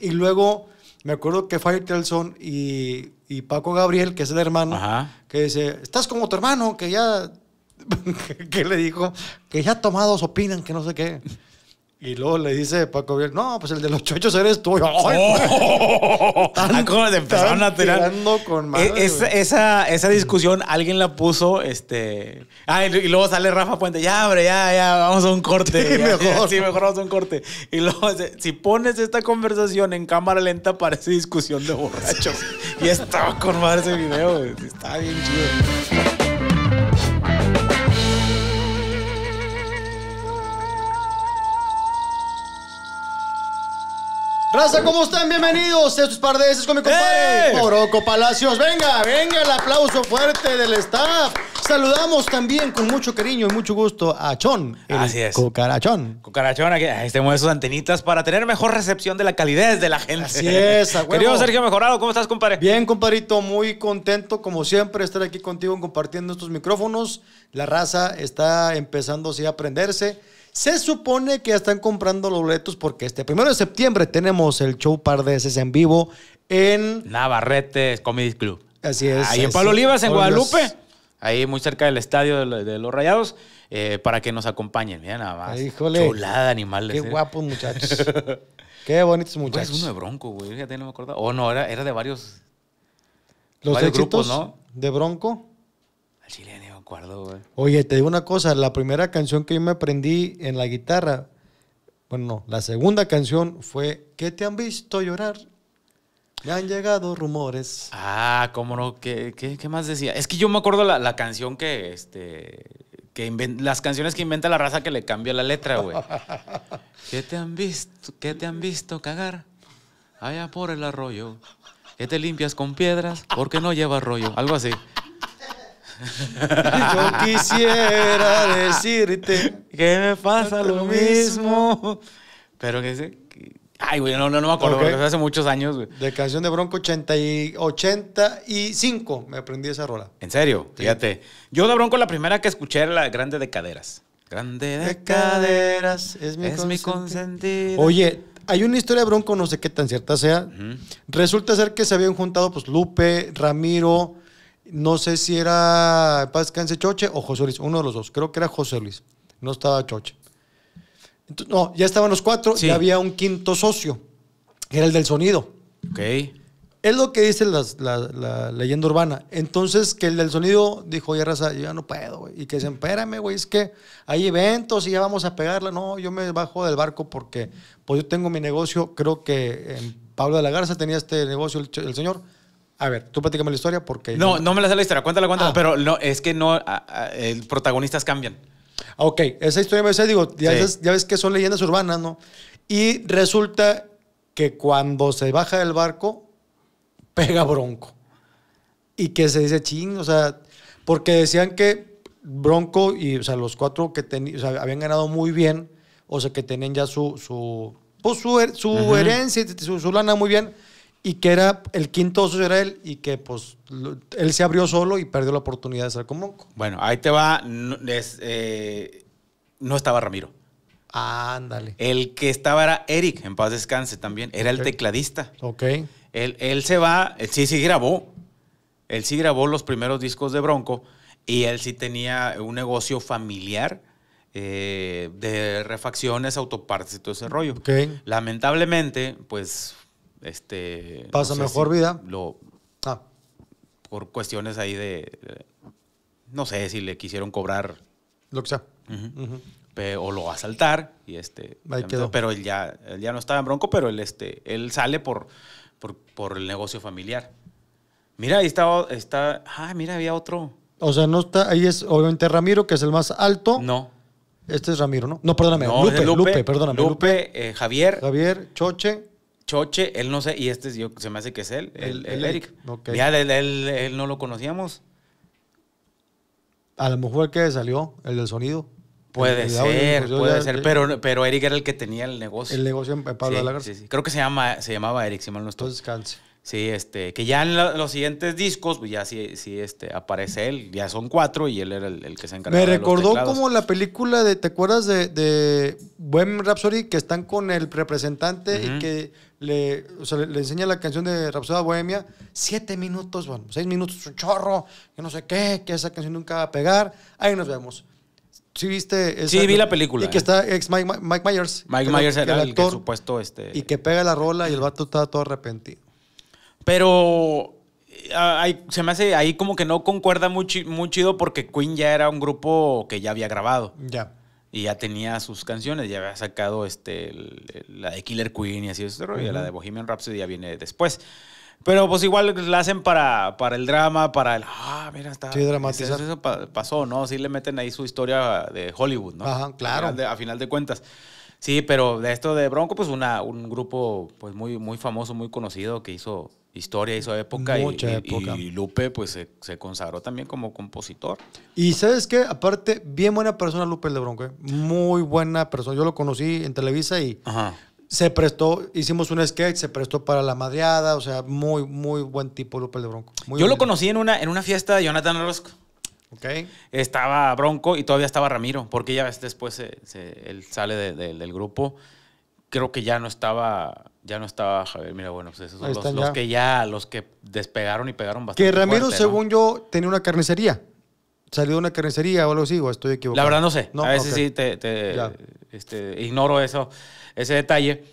Y luego me acuerdo que Fire Telson y, y Paco Gabriel, que es el hermano, que dice, estás como tu hermano, que ya, que le dijo, que ya tomados opinan, que no sé qué. Y luego le dice Paco Biel, no, pues el de los chochos eres tú. Están tan, empezaron a Con e, madre, esa, esa, discusión alguien la puso, este... Ah, y, luego sale Rafa Puente, ya, hombre, ya, ya, vamos a un corte. Sí, mejor. vamos a un corte. Y luego, si pones esta conversación en cámara lenta, parece discusión de borrachos. y estaba con madre ese video, está bien chido. Raza, ¿cómo están? Bienvenidos. Estos veces con mi compadre ¡Eh! Palacios. Venga, venga, el aplauso fuerte del staff. Saludamos también con mucho cariño y mucho gusto a Chon. Así es. Cucarachón. Cucarachón, aquí tenemos sus antenitas para tener mejor recepción de la calidez de la gente. Así es, Querido Sergio Mejorado, ¿cómo estás, compadre? Bien, compadrito, muy contento, como siempre, estar aquí contigo compartiendo estos micrófonos. La raza está empezando así a aprenderse se supone que están comprando los boletos porque este primero de septiembre tenemos el show par de veces en vivo en Navarrete Comedy Club. Así es. Ahí en Pablo Olivas, en Guadalupe. Ahí muy cerca del estadio de los Rayados. Eh, para que nos acompañen. Mira nada más. Híjole. Chulada animales. Qué guapos muchachos. Qué bonitos muchachos. Es uno de Bronco, güey. Ya no me acordaba. oh, no, era, de varios. Los grupos, ¿no? De Bronco. Al chileno. Oye, te digo una cosa, la primera canción que yo me aprendí en la guitarra, bueno, no, la segunda canción fue ¿Qué te han visto llorar? Me han llegado rumores. Ah, cómo no, ¿qué, qué, más decía? Es que yo me acuerdo la, canción que, este, que las canciones que inventa la raza que le cambió la letra, güey. ¿Qué te han visto? ¿Qué te han visto cagar? Allá por el arroyo. ¿Qué te limpias con piedras porque no lleva arroyo. Algo así. Yo quisiera decirte que me pasa lo mismo. Pero que dice Ay, güey, no, no, me acuerdo, hace muchos años, güey. De canción de Bronco 80 y 85 me aprendí esa rola. ¿En serio? Fíjate. Yo de Bronco la primera que escuché era la Grande de Caderas. Grande de, Caderas es mi, es mi consentido. Oye, hay una historia de Bronco, no sé qué tan cierta sea. Resulta ser que se habían juntado pues Lupe, Ramiro, no sé si era Paz Canse Choche o José Luis, uno de los dos. Creo que era José Luis, no estaba Choche. no, ya estaban los cuatro y había un quinto socio, que era el del sonido. Ok. Es lo que dice la, leyenda urbana. Entonces, que el del sonido dijo, ya no puedo, güey. Y que dicen, espérame, güey, es que hay eventos y ya vamos a pegarla. No, yo me bajo del barco porque pues yo tengo mi negocio. Creo que en Pablo de la Garza tenía este negocio el señor. A ver, tú platícame la historia porque... No, no me la sé la historia. Cuéntala, cuéntala. Ah. Pero no, es que no, el protagonistas cambian. Ah, ok, esa historia me dice, digo, ya, ves, que son leyendas urbanas, ¿no? Y resulta que cuando se baja del barco, pega Bronco. Y que se dice ching, o sea, porque decían que Bronco y, o sea, los cuatro que o sea, habían ganado muy bien, o sea, que tenían ya su, su, pues, su, su herencia, su lana muy bien y que era el quinto socio era él y que pues él se abrió solo y perdió la oportunidad de estar con Bronco. Bueno, ahí te va, eh, no, estaba Ramiro. Ándale. el que estaba era Eric, en paz descanse también, era el tecladista. Ok. Él, se va, él sí, sí grabó, él sí grabó los primeros discos de Bronco y él sí tenía un negocio familiar. Eh, de refacciones, autopartes y todo ese rollo. Okay. Lamentablemente, pues este... Pasa mejor vida. Lo, ah. Por cuestiones ahí de... No sé si le quisieron cobrar... Lo que sea. o lo asaltar a y este pero él ya ya no estaba en Bronco pero él este él sale por por, el negocio familiar mira ahí estaba está ah mira había otro o sea no está ahí es obviamente Ramiro que es el más alto no este es Ramiro no no perdóname Lupe, Lupe, perdóname Lupe, eh, Javier Javier Choche Choche, él no sé, y este yo, se me hace que es él, el, Eric. Ya, él, no lo conocíamos. A lo mejor que salió, el del sonido. Puede ser, pues puede ser, pero, pero Eric era el que tenía el negocio. El negocio en Pablo de la sí, sí. Creo que se, llama, se llamaba Eric, si mal no estoy. Entonces, Sí, este, que ya en los siguientes discos, pues ya sí, sí este, aparece él, ya son cuatro y él era el, que se encargaba. Me recordó como la película de, ¿te acuerdas de, de Buen Rhapsody? Que están con el representante y que le, enseña la canción de Rapsoda Bohemia, siete minutos, bueno, seis minutos, un chorro, que no sé qué, que esa canción nunca va a pegar. Ahí nos vemos. ¿Sí viste? sí, vi la película. Y que eh. está Mike, Myers. Mike Myers era el, actor, supuesto este... Y que pega la rola y el vato está todo arrepentido. Pero se me hace ahí como que no concuerda mucho muy chido porque Queen ya era un grupo que ya había grabado. Ya. Y ya tenía sus canciones, ya había sacado este, la de Killer Queen y así y La de Bohemian Rhapsody ya viene después. Pero pues igual la hacen para, para el drama, para el. Ah, mira, está. Sí, Eso, pasó, ¿no? Sí le meten ahí su historia de Hollywood, ¿no? Ajá, claro. A final de, cuentas. Sí, pero de esto de Bronco, pues una, un grupo pues muy, muy famoso, muy conocido que hizo historia, y época. época. Y, Lupe, pues se, consagró también como compositor. Y sabes qué, aparte, bien buena persona Lupe el de Bronco, muy buena persona. Yo lo conocí en Televisa y se prestó, hicimos un sketch, se prestó para la madreada, o sea, muy, muy buen tipo Lupe el de Bronco. Yo lo conocí en una, en una fiesta de Jonathan Orozco. Estaba Bronco y todavía estaba Ramiro, porque ya después se, él sale del grupo creo que ya no estaba ya no estaba Javier mira bueno pues esos son los, que ya los que despegaron y pegaron bastante que Ramiro según yo tenía una carnicería salió de una carnicería o algo así o estoy equivocado la verdad no sé a veces sí te, este, ignoro eso ese detalle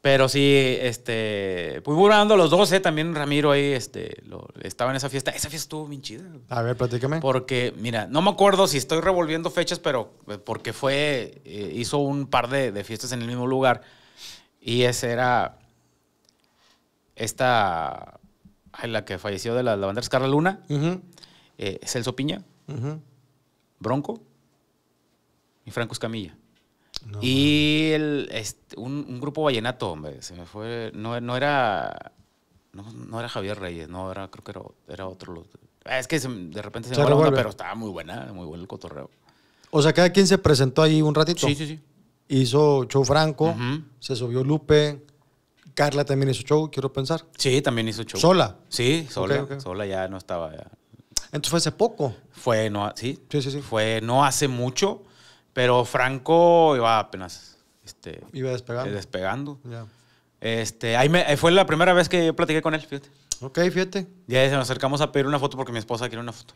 pero sí este Fui pues burlando los dos eh, también Ramiro ahí este estaba en esa fiesta esa fiesta estuvo bien chida a ver platícame porque mira no me acuerdo si estoy revolviendo fechas pero eh, porque fue eh, hizo un par de fiestas en el mismo lugar y ese era esta, la que falleció de la lavanderas, Carla Luna, eh, Celso Piña, Bronco y Franco Escamilla. y el, este, un, grupo vallenato, hombre, se me fue, no, era... No, era Javier Reyes, no, era, creo que era, otro. Ah, es que de repente se, me fue pero estaba muy buena, muy buen el cotorreo. O sea, cada quien se presentó ahí un ratito. Sí, sí, sí hizo show Franco, se subió Lupe, Carla también hizo show, quiero pensar. Sí, también hizo show. ¿Sola? Sí, sola, sola ya no estaba. Entonces fue hace poco. Fue, no, sí, sí, sí, sí. Fue no hace mucho, pero Franco iba apenas. Este, iba despegando. Eh, despegando. Este, ahí fue la primera vez que yo platiqué con él, fíjate. Ok, fíjate. Ya se nos acercamos a pedir una foto porque mi esposa quiere una foto.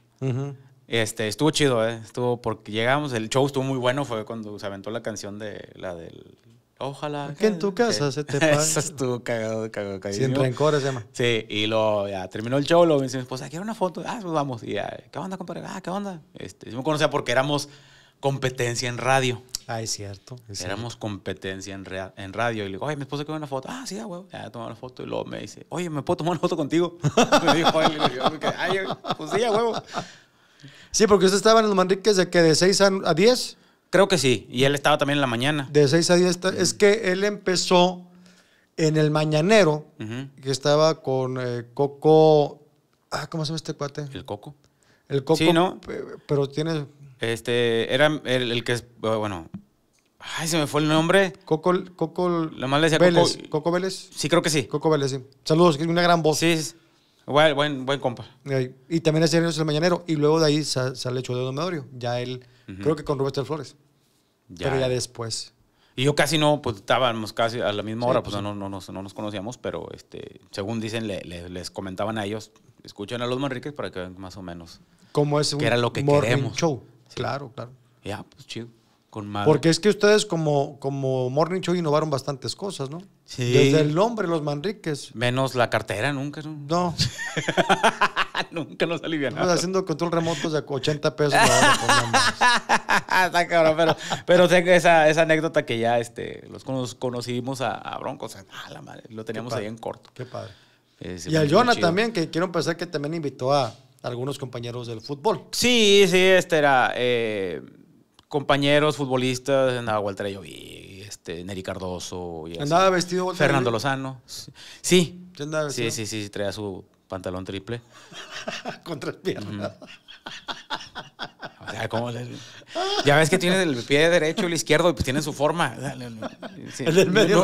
Este, estuvo chido, ¿eh? Estuvo porque llegamos, el show estuvo muy bueno, fue cuando se aventó la canción de la del Ojalá. Que en tu casa se te pase. estuvo cagado, cagado, cagado. Sin rencores, se llama. Sí, y lo, ya, terminó el show, lo me dice mi esposa, quiero una foto. Ah, pues vamos. Y ya, ¿qué onda, compadre? Ah, ¿qué onda? Este, me conocía porque éramos competencia en radio. Ah, es cierto. éramos competencia en, en, radio. Y le digo, oye, mi esposa quiere una foto. Ah, sí, ya huevo. Ya, tomaba una foto. Y luego me dice, oye, ¿me puedo tomar una foto contigo? me dijo, oye, pues sí, ya, huevo. Sí, porque usted estaba en los Manriques de que de 6 a 10. Creo que sí, y él estaba también en la mañana. De 6 a 10. Es que él empezó en el Mañanero, que estaba con eh, Coco. Ah, ¿Cómo se llama este cuate? El Coco. El Coco. Sí, ¿no? Pero tiene. Este, era el, que es. Bueno. Ay, se me fue el nombre. Coco. Coco la más le decía Coco. Coco Vélez. Sí, creo que sí. Coco Vélez, sí. Saludos, una gran voz. Sí, sí. Buen, buen, compa. Y también es el Mañanero. Y luego de ahí sale hecho de Medorio Ya él, creo que con Roberto Flores. Ya. Pero ya después. Y yo casi no, pues estábamos casi a la misma hora, pues, pues no, no, no, no, nos conocíamos, pero este, según dicen, les comentaban a ellos, escuchen a los Manriques para que vean más o menos. ¿Cómo es un que era lo que queremos. show? Claro, claro. Ya, pues chido con Porque es que ustedes como, como Morning Show innovaron bastantes cosas, ¿no? Sí. Desde el nombre, los manriques. Menos la cartera, nunca, ¿no? No. nunca nos alivianamos. haciendo control remoto de 80 pesos. Está cabrón, pero, pero tengo esa, anécdota que ya este, los conocimos a, Broncos. lo teníamos ahí en corto. Qué padre. Eh, y a Jonah también, que quiero pensar que también invitó a algunos compañeros del fútbol. Sí, sí, este era... Eh, compañeros futbolistas, andaba Walter Ayoví, este, Neri Cardoso. Y vestido Fernando Lozano. Sí. Sí, sí, sí, traía su pantalón triple. Con tres piernas. Ya ves que tiene el pie derecho y el izquierdo, y pues tiene su forma.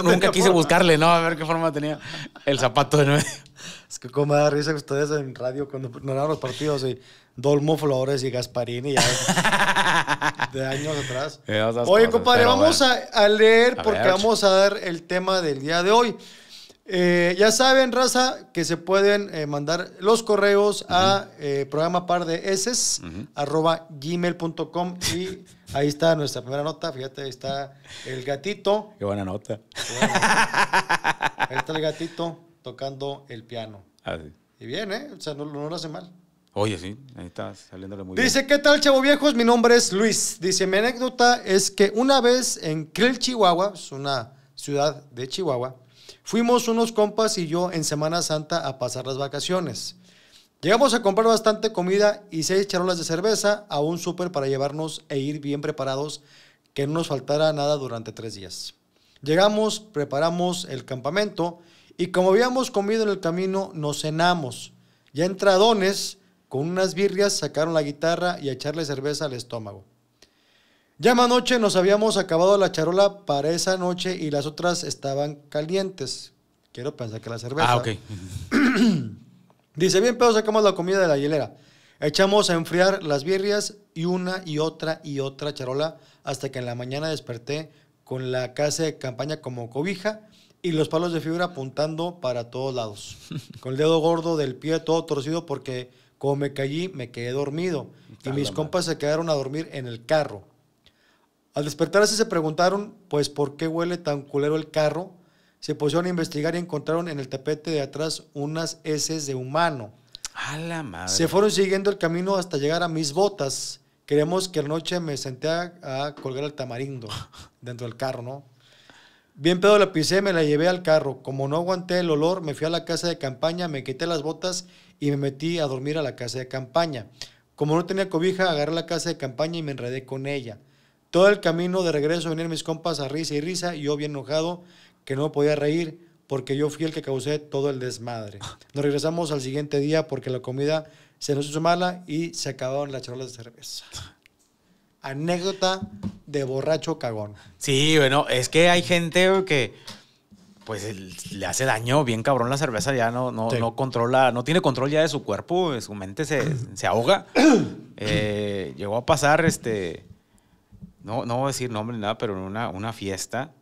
nunca quise buscarle, ¿no? A ver qué forma tenía el zapato de nueve. Es que como me da risa ustedes en radio cuando narraban los partidos y Dolmo Flores y Gasparini de años atrás. Oye, compadre, vamos a, leer porque vamos a dar el tema del día de hoy. Eh, ya saben, raza, que se pueden eh, mandar los correos a eh, programa par de arroba gmail.com y ahí está nuestra primera nota. Fíjate, ahí está el gatito. Qué buena nota. ahí está el gatito tocando el piano. Ah, y bien, ¿eh? O sea, no lo hace mal. Oye, sí, ahí está saliéndole muy Dice, ¿qué tal, chavo viejos? Mi nombre es Luis. Dice, mi anécdota es que una vez en Krill, Chihuahua, es una ciudad de Chihuahua, fuimos unos compas y yo en Semana Santa a pasar las vacaciones. Llegamos a comprar bastante comida y seis charolas de cerveza a un súper para llevarnos e ir bien preparados, que no nos faltara nada durante tres días. Llegamos, preparamos el campamento y como habíamos comido en el camino, nos cenamos. Ya entradones, con unas birrias sacaron la guitarra y echarle cerveza al estómago. Ya anoche noche nos habíamos acabado la charola para esa noche y las otras estaban calientes. Quiero pensar que la cerveza. Ah, ok. Dice, bien, pero sacamos la comida de la hielera. Echamos a enfriar las birrias y una y otra y otra charola hasta que en la mañana desperté con la casa de campaña como cobija y los palos de fibra apuntando para todos lados. Con el dedo gordo del pie todo torcido porque como me caí, me quedé dormido y mis compas se quedaron a dormir en el carro. Al despertarse se preguntaron, pues, ¿por qué huele tan culero el carro? Se pusieron a investigar y encontraron en el tapete de atrás unas heces de humano. A la madre. Se fueron siguiendo el camino hasta llegar a mis botas. Creemos que anoche me senté a, colgar el tamarindo dentro del carro, ¿no? Bien pedo la pisé, me la llevé al carro. Como no aguanté el olor, me fui a la casa de campaña, me quité las botas y me metí a dormir a la casa de campaña. Como no tenía cobija, agarré la casa de campaña y me enredé con ella. Todo el camino de regreso venían mis compas a risa y risa y yo bien enojado que no podía reír porque yo fui el que causé todo el desmadre. Nos regresamos al siguiente día porque la comida se nos hizo mala y se acabaron las charolas de cerveza. Anécdota de borracho cagón. Sí, bueno, es que hay gente que pues le hace daño bien cabrón la cerveza, ya no, no, controla, no tiene control ya de su cuerpo, su mente se, ahoga. Eh, llegó a pasar, este, no, no voy a decir nombre ni nada, pero en una, una fiesta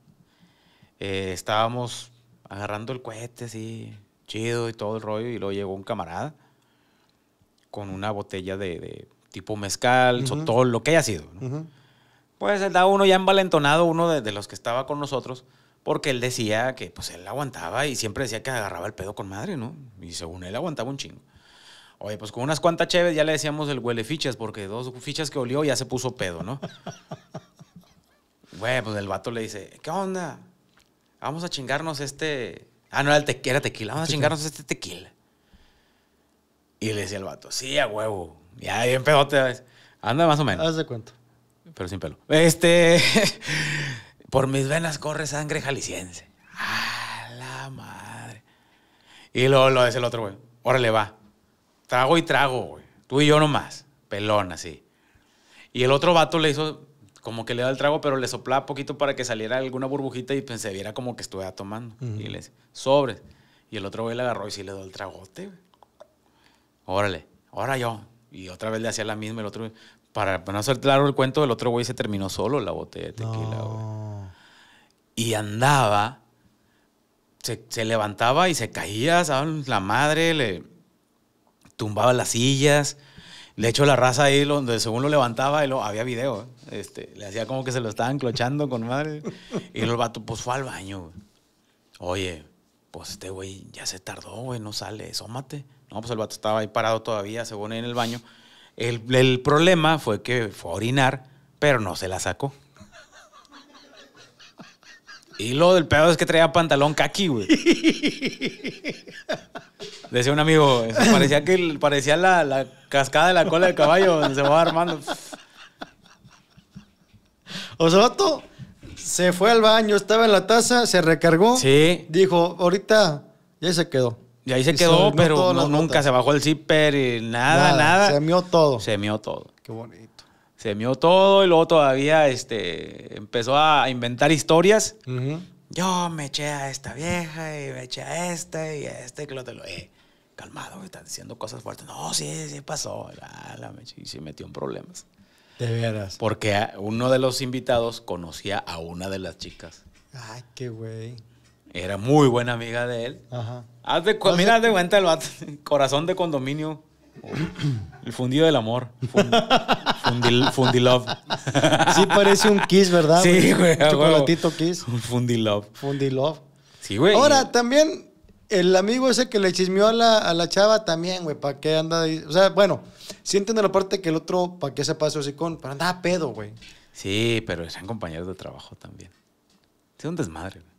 eh, estábamos agarrando el cohete, así, chido y todo el rollo, y luego llegó un camarada con una botella de, tipo mezcal, sotol, lo que haya sido. Pues da uno ya envalentonado, uno de los que estaba con nosotros porque él decía que pues él aguantaba y siempre decía que agarraba el pedo con madre, ¿no? Y según él aguantaba un chingo. Oye, pues con unas cuantas cheves ya le decíamos el huele fichas, porque dos fichas que olió ya se puso pedo, ¿no? Güey, pues el vato le dice, ¿qué onda? Vamos a chingarnos este... Ah, no, era, el tequila. Vamos a chingarnos este tequila. Y le decía el vato, sí, a huevo. Ya, bien pedote. Anda más o menos. Haz de cuenta. Pero sin pelo. Este... Por mis venas corre sangre jalisciense. ¡Ah, la madre! Y luego lo dice el otro, güey. Órale, va. Trago y trago, güey. Tú y yo nomás. Pelón, así. Y el otro vato le hizo como que le da el trago, pero le soplaba poquito para que saliera alguna burbujita y pensé se viera como que estuviera tomando. Y le dice, sobres. Y el otro güey le agarró y sí le dio el tragote. Güey. Órale, ahora yo. Y otra vez le hacía la misma el otro Para no hacer claro el cuento, el otro güey se terminó solo la botella de tequila, güey y andaba, se, levantaba y se caía, ¿saben? La madre le tumbaba las sillas. Le echó la raza ahí, donde según lo levantaba, y lo, había video. ¿eh? Este, le hacía como que se lo estaban clochando con madre. Y el vato, pues fue al baño. Oye, pues este güey ya se tardó, güey, no sale, sómate. No, pues el vato estaba ahí parado todavía, según en el baño. El, el problema fue que fue a orinar, pero no se la sacó. Y lo del pedo es que traía pantalón kaki, güey. Decía un amigo, parecía que parecía la, cascada de la cola del caballo donde se va armando. O sea, se fue al baño, estaba en la taza, se recargó. Sí. Dijo, ahorita, y ahí se quedó. Y ahí se quedó, pero nunca se bajó el zipper y nada, nada, Se meó todo. Se meó todo. Qué bonito se todo y luego todavía este, empezó a inventar historias. Yo me eché a esta vieja y me eché a esta y a este que lo te lo... Eh, calmado, me estás diciendo cosas fuertes. No, sí, sí pasó. y se metió en problemas. De veras. Porque uno de los invitados conocía a una de las chicas. Ay, qué güey. Era muy buena amiga de él. Ajá. Haz de, mira, haz de cuenta corazón de condominio. El fundido del amor. Sí parece un kiss, ¿verdad? Sí, güey. Un chocolatito kiss. Un fundilove. Fundilove. Sí, güey. Ahora, también el amigo ese que le chismeó a la, chava también, güey. ¿Para qué anda O sea, bueno, Si entiendo la parte que el otro, ¿para qué se pasó así con? Pero andaba pedo, güey. Sí, pero eran compañeros de trabajo también. Es un desmadre, güey.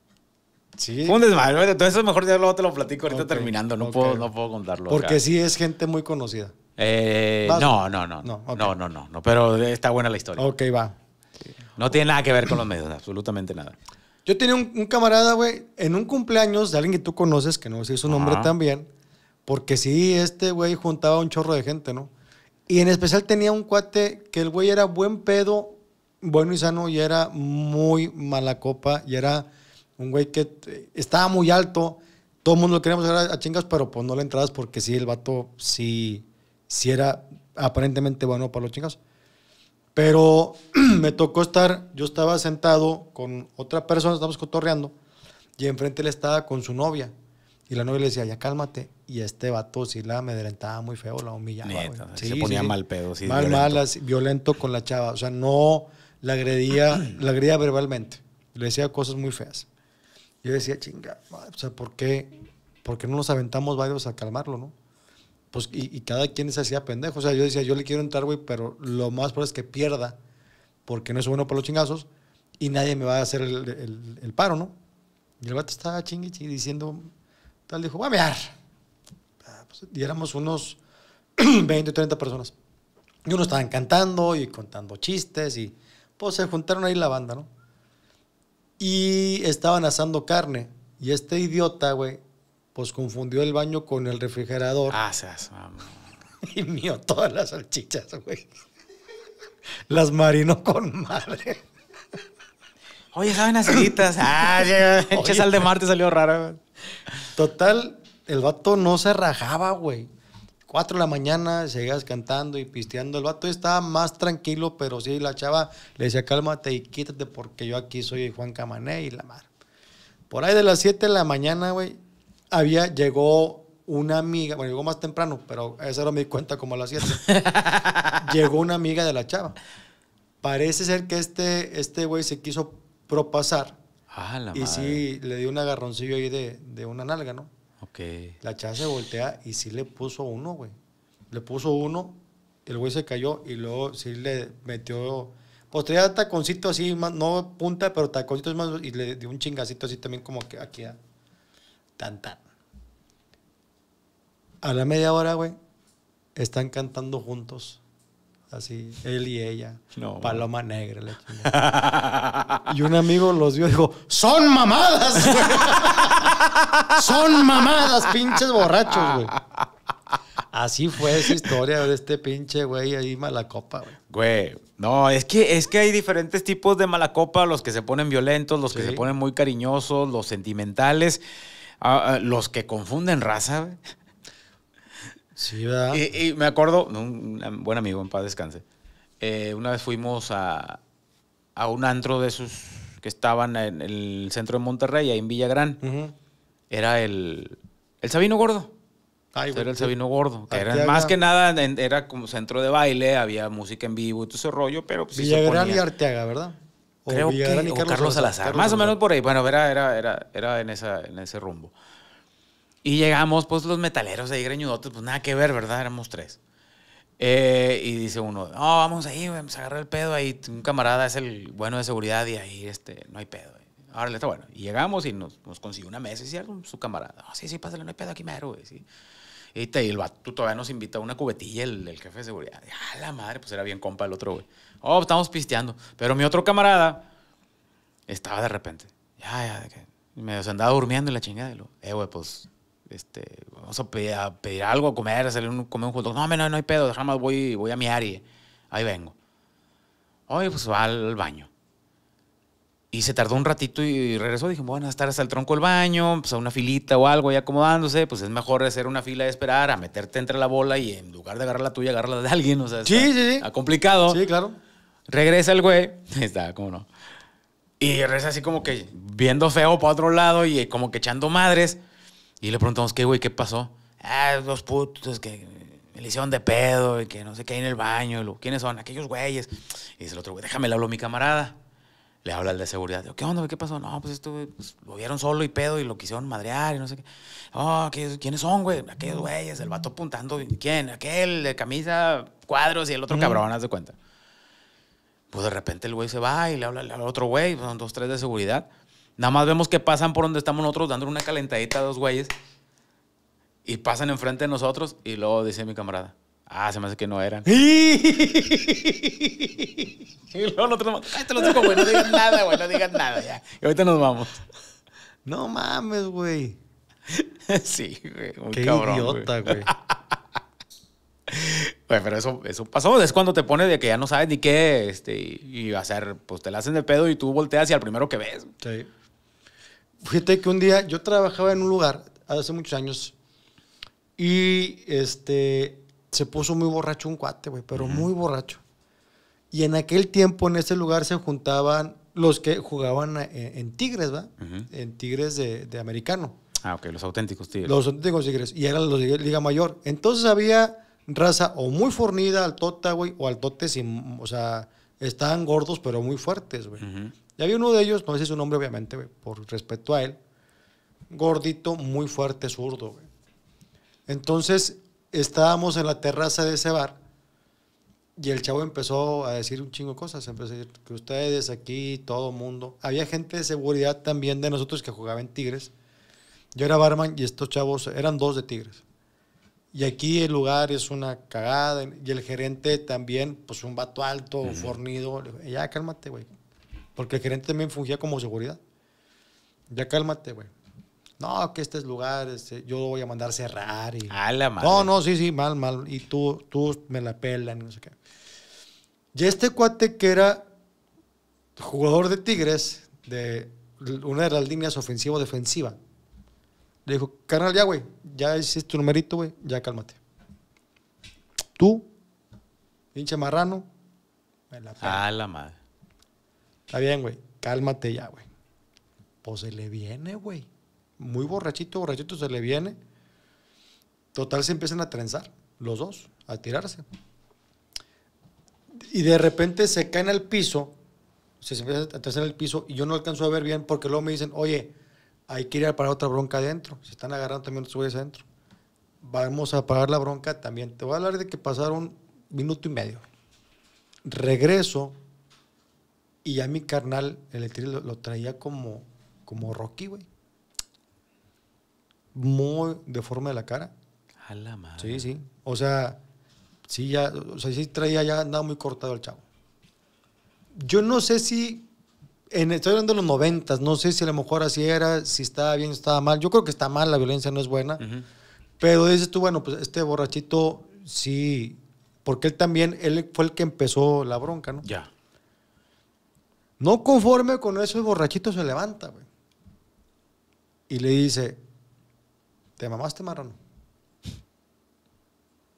Sí. un desmadre. Entonces, mejor ya luego te lo platico ahorita terminando. No, puedo, no puedo contarlo. Porque sí es gente muy conocida. Eh, no, no, no. No, no, no, no, Pero está buena la historia. Ok, va. No tiene nada que ver con los medios, absolutamente nada. Yo tenía un, camarada, güey, en un cumpleaños de alguien que tú conoces, que no sé su nombre también, porque sí, este güey juntaba un chorro de gente, ¿no? Y en especial tenía un cuate que el güey era buen pedo, bueno y sano, y era muy mala copa, y era un güey que eh, estaba muy alto, todo el mundo lo queríamos a chingas, pero pues no le entradas porque sí, el vato sí, sí era aparentemente bueno para los chingas. Pero me tocó estar, yo estaba sentado con otra persona, estábamos cotorreando, y enfrente él estaba con su novia. Y la novia le decía, ya cálmate. Y este vato sí la amedrentaba muy feo, la humillaba. sí, se ponía mal pedo, sí. Mal, mal, violento con la chava. O sea, no la agredía, la agredía verbalmente. Le decía cosas muy feas. Yo decía, chinga, o sea, ¿por qué, ¿por no nos aventamos varios a calmarlo, no? Pues, y, cada quien se hacía pendejo. O sea, yo decía, yo le quiero entrar, güey, pero lo más probable es que pierda, porque no es bueno para los chingazos, y nadie me va a hacer el, paro, ¿no? Y el vato estaba chingue, diciendo, tal, dijo, va a mear. Ah, pues, y éramos unos 20 o 30 personas. Y uno estaban cantando y contando chistes y pues se juntaron ahí la banda, ¿no? y estaban asando carne. Y este idiota, güey, pues confundió el baño con el refrigerador. asas ah, ah, y mío todas las salchichas, güey. Las marinó con madre. Oye, saben las Ah, que sal de Marte salió raro. Total, el vato no se rajaba, güey. 4 de la mañana, seguías cantando y pisteando. El vato estaba más tranquilo, pero sí, la chava le decía, cálmate y quítate porque yo aquí soy Juan Camané y la mar. Por ahí de las 7 de la mañana, güey, había, llegó una amiga, bueno, llegó más temprano, pero a esa era me di cuenta como a las 7. llegó una amiga de la chava. Parece ser que este, este güey se quiso propasar. Ah, y sí, le dio un agarroncillo ahí de, de una nalga, ¿no? Ok. La chava se voltea y sí le puso uno, güey. Le puso uno, el güey se cayó y luego sí le metió. Pues taconcito así, no punta, pero taconcito más. Y le dio un chingacito así también, como que aquí. Tan, tan. A la media hora, güey, están cantando juntos así, él y ella. Paloma negra. La y un amigo los vio y dijo, son mamadas. son mamadas, pinches borrachos, güey. Así fue esa historia de este pinche güey ahí malacopa, güey. Güey, no, es que, es que hay diferentes tipos de malacopa, los que se ponen violentos, los que se ponen muy cariñosos, los sentimentales, ah, ah, los que confunden raza, güey. Y, me acuerdo, un, buen amigo, en paz descanse, eh, una vez fuimos a, un antro de esos que estaban en el centro de Monterrey, ahí en Villagrán. Era el, el Sabino Gordo. era el Sabino Gordo. era, más que nada era como centro de baile, había música en vivo y todo ese rollo, pero pues Villagrán y Arteaga, ¿verdad? Creo que, Carlos, Carlos Salazar. más o menos por ahí. Bueno, era, era, era, era en, esa, en ese rumbo. Y llegamos, pues los metaleros ahí greñudotes, pues nada que ver, ¿verdad? Éramos tres. Eh, y dice uno, no, oh, vamos ahí, vamos a agarrar el pedo. Ahí un camarada es el bueno de seguridad y ahí este, no hay pedo. Ahora le está bueno. Y llegamos y nos, nos consiguió una mesa y su camarada. Oh, sí, sí, pásale, no hay pedo aquí mero, güey. ¿sí? Y, te, y el vato todavía nos invita a una cubetilla, el, jefe de seguridad. ah, la madre, pues era bien compa el otro, güey. Oh, pues, estamos pisteando. Pero mi otro camarada estaba de repente. Ya, ya, que medio se andaba durmiendo en la chingada. de lo, eh, güey, pues este, vamos a pedir, algo, a comer, a salir un, comer un No, no, no hay pedo, jamás voy, voy a mi área. Ahí vengo. Oye, pues va al, baño. Y se tardó un ratito y regresó. Dije, bueno, estar hasta el tronco del baño, pues a una filita o algo, y acomodándose. Pues es mejor hacer una fila de esperar, a meterte entre la bola y en lugar de agarrar la tuya, agarrar la de alguien. O sea, sí, sí, sí. complicado. Sí, claro. Regresa el güey. Está, cómo no. Y regresa así como que viendo feo para otro lado y como que echando madres. Y le preguntamos, ¿qué, güey? ¿Qué pasó? Ah, los putos que me le hicieron de pedo y que no sé qué hay en el baño. ¿Quiénes son? Aquellos güeyes. Y dice el otro, güey, déjame, le hablo a mi camarada. Le habla el de seguridad. ¿qué onda, güey? ¿Qué pasó? No, pues esto, pues, lo vieron solo y pedo y lo quisieron madrear y no sé qué. Oh, ¿quiénes son, güey? Aquellos güeyes. El vato apuntando. ¿Quién? Aquel de camisa, cuadros y el otro cabrón, haz de cuenta. Pues de repente el güey se va y le habla al otro güey, son dos, tres de seguridad. Nada más vemos que pasan por donde estamos nosotros dando una calentadita a dos güeyes. Y pasan enfrente de nosotros y luego dice mi camarada, ah, se me hace que no eran. y luego nosotros, ay, te lo digo, güey, no digas nada, güey, no digas nada ya. Y ahorita nos vamos. No mames, güey. sí, güey, Qué idiota, güey. Güey, pero eso, pasó. Es cuando te pones de que ya no sabes ni qué, este, y hacer, pues te la hacen de pedo y tú volteas y al primero que ves. Sí fíjate que un día yo trabajaba en un lugar hace muchos años y este se puso muy borracho un cuate, güey, pero muy borracho. Y en aquel tiempo en ese lugar se juntaban los que jugaban eh, en, Tigres, ¿va? En Tigres de, de, americano. Ah, ok, los auténticos Tigres. Los auténticos Tigres. Y eran los de Liga Mayor. Entonces había raza o muy fornida, tota güey, o al y, o sea, estaban gordos, pero muy fuertes, güey. Y había uno de ellos, no sé su nombre obviamente, por respeto a él, gordito, muy fuerte, zurdo. Entonces estábamos en la terraza de ese bar y el chavo empezó a decir un chingo de cosas. Empezó a decir que ustedes aquí, todo mundo. Había gente de seguridad también de nosotros que jugaba en Tigres. Yo era barman y estos chavos eran dos de Tigres. Y aquí el lugar es una cagada. Y el gerente también, pues un vato alto, fornido. Ya cálmate, güey. Porque el gerente también fungía como seguridad. Ya cálmate, güey. No, que este es lugar, este, yo lo voy a mandar cerrar. Y... A la madre. No, no, sí, sí, mal, mal. Y tú, tú me la pelan y no sé qué. Y este cuate que era jugador de Tigres, de una de las líneas ofensiva o defensiva, le dijo, carnal, ya, güey, ya hiciste tu numerito, güey, ya cálmate. Tú, pinche marrano, me la pelan. A la madre. Está bien, güey. Cálmate ya, güey. Pues se le viene, güey. Muy borrachito, borrachito se le viene. Total, se empiezan a trenzar, los dos, a tirarse. Y de repente se caen al piso, se, empieza a trenzar al piso, y yo no alcanzo a ver bien porque luego me dicen, oye, hay que ir a parar otra bronca adentro. Se están agarrando también otros güeyes adentro. Vamos a parar la bronca también. Te voy a hablar de que pasaron un minuto y medio. Regreso y ya mi carnal, el Electric, lo, traía como, como Rocky, güey. Muy deforme de la cara. A la madre. Sí, sí. O sea, sí, ya, o sea, sí traía ya, andaba muy cortado el chavo. Yo no sé si estoy hablando de los noventas, no sé si a lo mejor así era, si estaba bien, estaba mal. Yo creo que está mal, la violencia no es buena. Pero dices tú, bueno, pues este borrachito sí, porque él también, él fue el que empezó la bronca, ¿no? Ya. No conforme con eso, el borrachito se levanta, güey. Y le dice, te mamaste, marrano.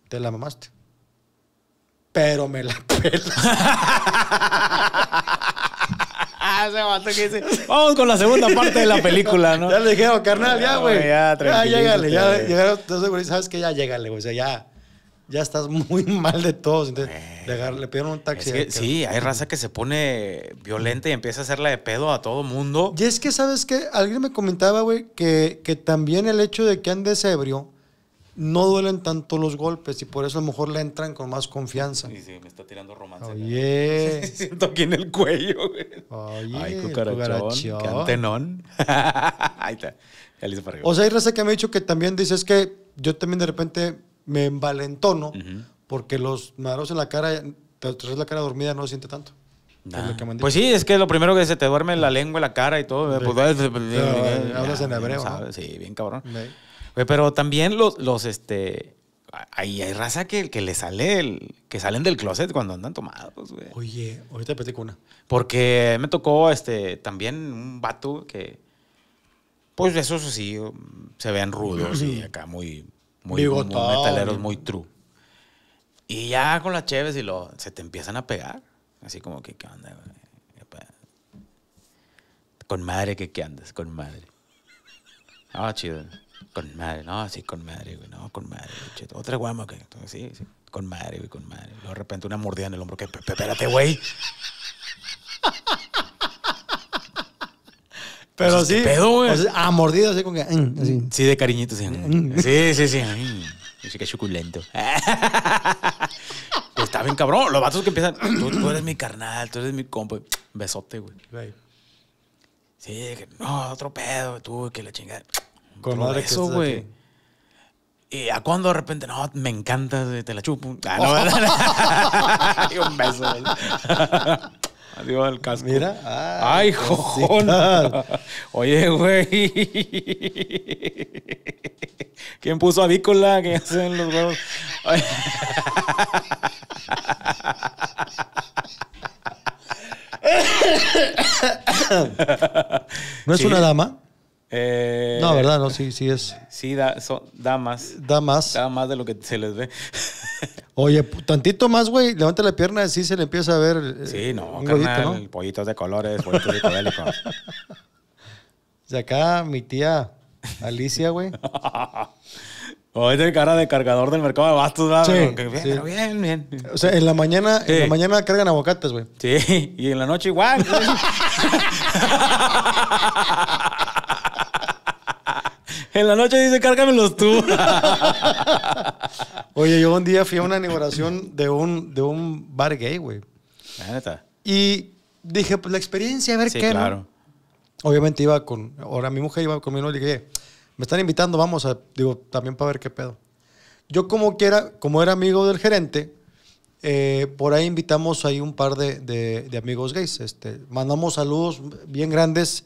Te la mamaste. Pero me la pelas. que dice, vamos con la segunda parte de la película, ¿no? ya le dijeron, carnal, ya, güey. Ya, ya, llégale, ya, ya, Entonces, güey, sabes que ya llégale, güey. O sea, ya ya estás muy mal de todos. le, pidieron un taxi. sí, hay raza que se pone violenta y empieza a hacerla de pedo a todo mundo. Y es que, ¿sabes qué? Alguien me comentaba, güey, que, también el hecho de que andes ebrio no duelen tanto los golpes y por eso a lo mejor le entran con más confianza. Sí, sí, me está tirando romance. Oye. Siento aquí en el cuello, güey. Ay, cucarachón. antenón! Ahí está. Ya O sea, hay raza que me ha dicho que también dices que yo también de repente me envalentono porque los madros en la cara, tras la cara dormida no lo siente tanto. Pues sí, es que lo primero que se te duerme la lengua, la cara y todo. Pues, pues, pues, hablas en hebreo. Sí, bien cabrón. pero también los, los este. hay raza que, que le sale el, que salen del closet cuando andan tomados, güey. Oye, ahorita platico una. Porque me tocó este también un vato que. Pues eso sí, um, se vean rudos y acá muy muy, muy metaleros, muy true. Y ya con las cheves y lo, se te empiezan a pegar. Así como que, ¿qué onda, güey? Con madre qué qué andas, con madre. Ah, chido. Con madre, no, sí, con madre, güey, no, con madre. chido. Otra guama, que sí, sí, con madre, güey, con madre. Luego de repente una mordida en el hombro, que, espérate, güey. Pero pues, sí. a mordido, así con que. Mm", sí, de cariñito, sí. Mm". Sí, sí, sí. Mm". Dice que suculento. Pues está bien cabrón. Los vatos que empiezan. Tú, eres mi carnal, tú eres mi compa. Besote, güey. Sí, que no, otro pedo, tú, que la chingada. Con madre eso, güey. Y a cuando de repente, no, me encanta, te la chupo. Ah, un beso. güey. Adiós al casco. Mira. Ah, ay, ay jojón. Oye, güey. ¿Quién puso avícola? ¿Qué hacen los huevos? ¿No es una dama? Eh, no, ¿verdad? No, sí, sí es. Sí, da, son damas. Damas. Damas de lo que se les ve. Oye, tantito más, güey, levanta la pierna, así se le empieza a ver. Eh, sí, no, carnal, pollitos de colores, pollitos O acá, mi tía Alicia, güey. Oye, de cara de cargador del mercado de bastos, güey bien, bien, O sea, en la mañana, en la mañana cargan aguacates, güey. Sí, y en la noche igual. En la noche dice, cárgamelos tú. Oye, yo un día fui a una inauguración de un, de un bar gay, güey. La neta. Y dije, pues la experiencia, a ver sí, Claro. Obviamente iba con. Ahora mi mujer iba conmigo le dije, me están invitando, vamos a. Digo, también para ver qué pedo. Yo, como que era, como era amigo del gerente, eh, por ahí invitamos ahí un par de, de, de, amigos gays. Este, mandamos saludos bien grandes.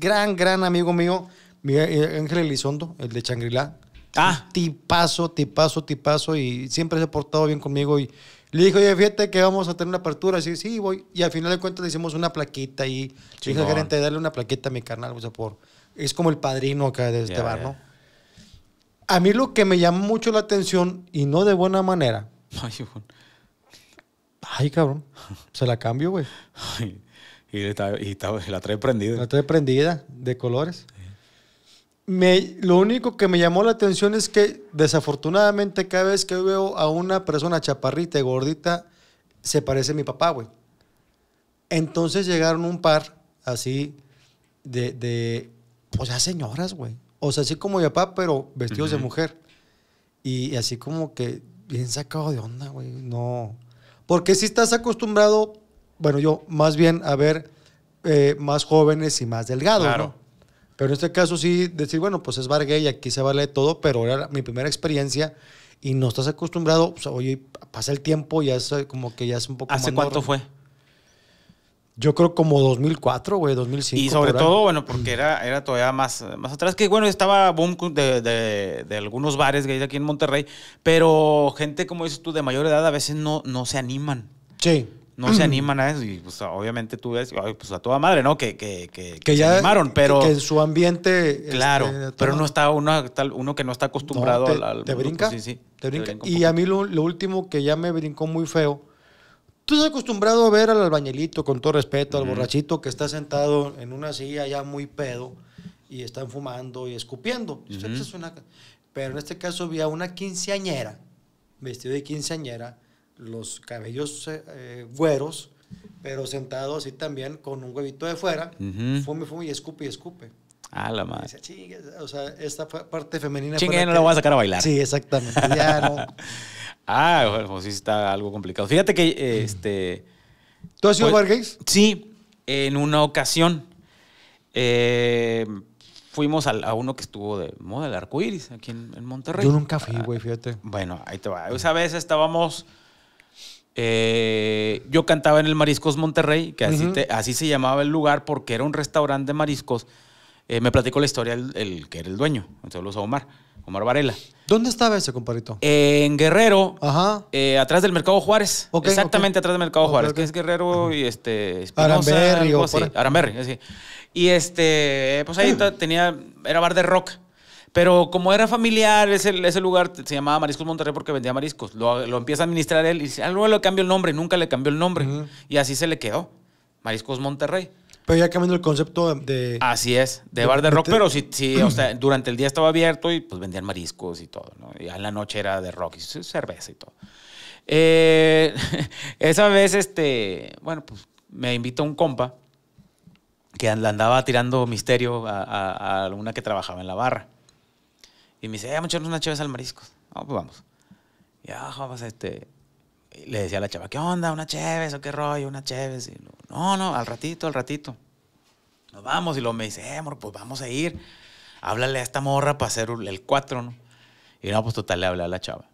Gran, gran amigo mío, Miguel eh, Ángel Elizondo, el de Changrilá Ah. Tipazo, tipazo, tipazo. Y siempre se ha portado bien conmigo. Y le dijo, oye, fíjate que vamos a tener una apertura. Así, sí, voy. Y al final de cuentas le hicimos una plaquita y dije al darle una plaquita a mi carnal, o por... Es como el padrino acá de este bar, ¿no? A mí lo que me llama mucho la atención, y no de buena manera. Ay, Ay cabrón. Se la cambio, güey. Y, y la trae prendida. La trae prendida, de colores lo único que me llamó la atención es que desafortunadamente cada vez que veo a una persona chaparrita y gordita, se parece a mi papá, güey. Entonces llegaron un par así de, de pues ya señoras, güey. O sea, así como mi papá, pero vestidos de mujer. Y, así como que bien sacado de onda, güey. No. Porque si estás acostumbrado, bueno, yo más bien a ver eh, más jóvenes y más delgados, ¿no? Pero en este caso sí decir, bueno, pues es bar gay, aquí se vale todo, pero era mi primera experiencia y no estás acostumbrado, pues, oye, pasa el tiempo, y ya es eh, como que ya es un poco ¿Hace cuánto fue? Yo creo como 2004, güey, 2005. Y sobre todo, bueno, porque era, era todavía más, más atrás, que bueno, estaba boom de, algunos bares gays aquí en Monterrey, pero gente, como dices tú, de mayor edad a veces no, no se animan. Sí no se animan a eso. Y pues, obviamente tú ves, pues a toda madre, ¿no? Que, que, que, ya se animaron, pero. Que en su ambiente. Este, claro, pero no está uno, uno que no está acostumbrado al. ¿Te sí, sí. Te y a mí lo, último que ya me brincó muy feo. Tú estás acostumbrado a ver al albañilito, con todo respeto, al borrachito que está sentado en una silla ya muy pedo y están fumando y escupiendo. Pues, pero en este caso vi a una quinceañera, vestido de quinceañera los cabellos eh, güeros, pero sentado así también con un huevito de fuera, fumi -huh. fume, y escupe y escupe. Ah, la madre. Dice, o sea, esta parte femenina. Chingue, no la voy a sacar a bailar. Sí, exactamente. Ya no. ah, bueno, sí está algo complicado. Fíjate que este. ¿Tú has sido pues, Vargas? Sí, en una ocasión. Eh, fuimos a, a, uno que estuvo de moda, el arco aquí en, en Monterrey. Yo nunca fui, ah, güey, fíjate. Bueno, ahí te va. Esa vez estábamos eh, yo cantaba en el Mariscos Monterrey, que así, se llamaba el lugar porque era un restaurante de mariscos. Eh, me platicó la historia el, que era el dueño, saludos a Omar, Omar Varela. ¿Dónde estaba ese compadrito? Eh, en Guerrero, Ajá. atrás del Mercado Juárez. exactamente atrás del Mercado Juárez, que es Guerrero y este Aramberri, así. Y este, pues ahí tenía, era bar de rock. Pero como era familiar, ese, lugar se llamaba Mariscos Monterrey porque vendía mariscos. Lo, empieza a administrar él y dice, ah, luego le cambió el nombre. Nunca le cambió el nombre. Y así se le quedó. Mariscos Monterrey. Pero ya cambiando el concepto de... Así es, de, bar de rock, pero durante el día estaba abierto y pues vendían mariscos y todo, ¿no? Y a la noche era de rock y cerveza y todo. Eh, esa vez, este, bueno, pues me invitó un compa que andaba tirando misterio a, alguna a que trabajaba en la barra. Y me dice, eh, vamos a echarnos una chaves al marisco. No, pues vamos. Ya, ah, vamos, pues, este. le decía a la chava, ¿qué onda? ¿Una Chévez? o qué rollo? ¿Una luego, no, no, al ratito, al ratito. Nos vamos. Y luego me dice, eh, amor, pues vamos a ir. Háblale a esta morra para hacer el cuatro, ¿no? Y no, pues total, le hablé a la chava.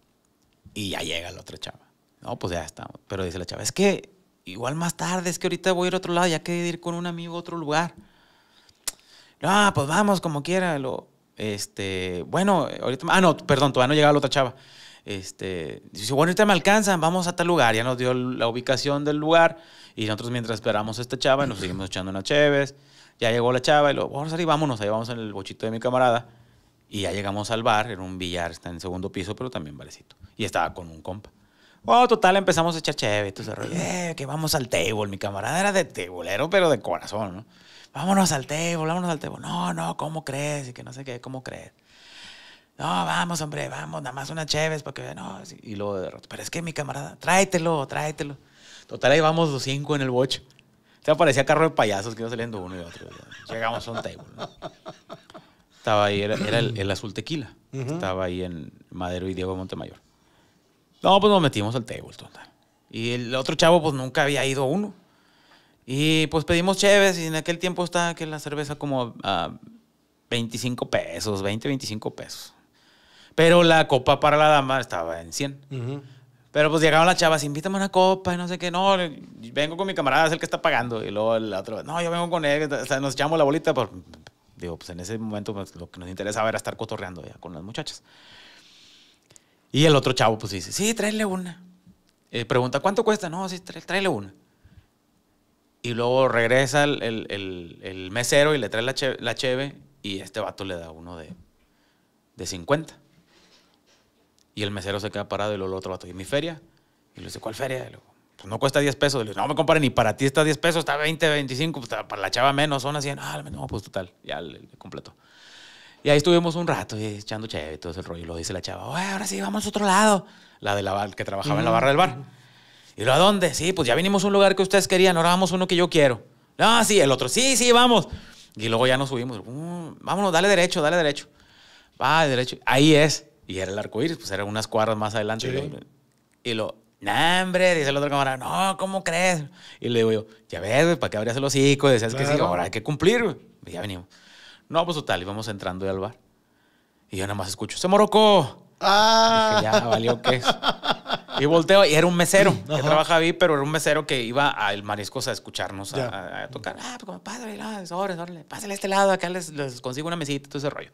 Y ya llega la otra chava. No, pues ya estamos. Pero dice la chava, es que igual más tarde, es que ahorita voy a ir a otro lado, ya que ir con un amigo a otro lugar. No, pues vamos como quiera. Lo, este, bueno, ahorita, ah, no, perdón, todavía no llegaba la otra chava. Este, dice, bueno, ahorita me alcanzan, vamos a tal lugar. Ya nos dio la ubicación del lugar y nosotros mientras esperamos a esta chava nos seguimos echando unas cheves. Ya llegó la chava y lo, vamos a salir, vámonos, ahí vamos en el bochito de mi camarada. Y ya llegamos al bar, era un billar, está en segundo piso, pero también barecito. Y estaba con un compa. Oh, total, empezamos a echar cheve, Entonces, eh, que vamos al table, mi camarada era de tableero, pero de corazón, ¿no? vámonos al table, vámonos al table. No, no, ¿cómo crees? Y que no sé qué, ¿cómo crees? No, vamos, hombre, vamos, nada más una chévez, porque no. Y luego de pero es que mi camarada, tráetelo, tráetelo. Total, ahí vamos los cinco en el watch O sea, parecía carro de payasos que iba saliendo uno y otro. Llegamos a un table, ¿no? Estaba ahí, era, el, azul tequila. Estaba ahí en Madero y Diego de Montemayor. No, pues nos metimos al table, total. Y el otro chavo, pues nunca había ido a uno. Y pues pedimos cheves y en aquel tiempo estaba que la cerveza como a 25 pesos, 20, 25 pesos. Pero la copa para la dama estaba en 100. Pero pues llegaron las chavas, invítame una copa y no sé qué, no, vengo con mi camarada, es el que está pagando. Y luego el otro, no, yo vengo con él, nos echamos la bolita. Digo, pues en ese momento pues, lo que nos interesaba era estar cotorreando ya con las muchachas. Y el otro chavo pues dice, sí, tráele una. Eh, pregunta, ¿cuánto cuesta? No, sí, tráele una. Y luego regresa el, el, mesero y le trae la cheve, la cheve, y este vato le da uno de, de 50. Y el mesero se queda parado y luego el otro vato, ¿y mi feria? Y le dice, ¿cuál feria? luego, pues no cuesta 10 pesos. le dice, no me comparen, ni para ti está 10 pesos, está 20, 25, pues para la chava menos, son así. Ah, no, pues total, ya le, completó. Y ahí estuvimos un rato y echando cheve y todo ese rollo. Y lo dice la chava, ahora sí, vamos a otro lado. La de la que trabajaba en la barra del bar. ¿Y luego a dónde? Sí, pues ya vinimos a un lugar que ustedes querían, ahora vamos a uno que yo quiero. Ah, sí, el otro, sí, sí, vamos. Y luego ya nos subimos. Mm, vámonos, dale derecho, dale derecho. Va, derecho. Ahí es. Y era el arco iris, pues eran unas cuadras más adelante. Y lo, no, hombre, dice el otro camarada, no, ¿cómo crees? Y le digo yo, ya ves, ¿para qué abrías el hocico? Y decías que sí, ahora hay que cumplir, Y ya venimos. No, pues total, íbamos entrando al bar. Y yo nada más escucho, se morocó. Ah. Dije, ya, valió que Y volteo y era un mesero que Ajá. trabajaba ahí, pero era un mesero que iba al mariscos a escucharnos, a, tocar. Ah, pues como, padre, no, órale, pásale a este lado, acá les, consigo una mesita, todo ese rollo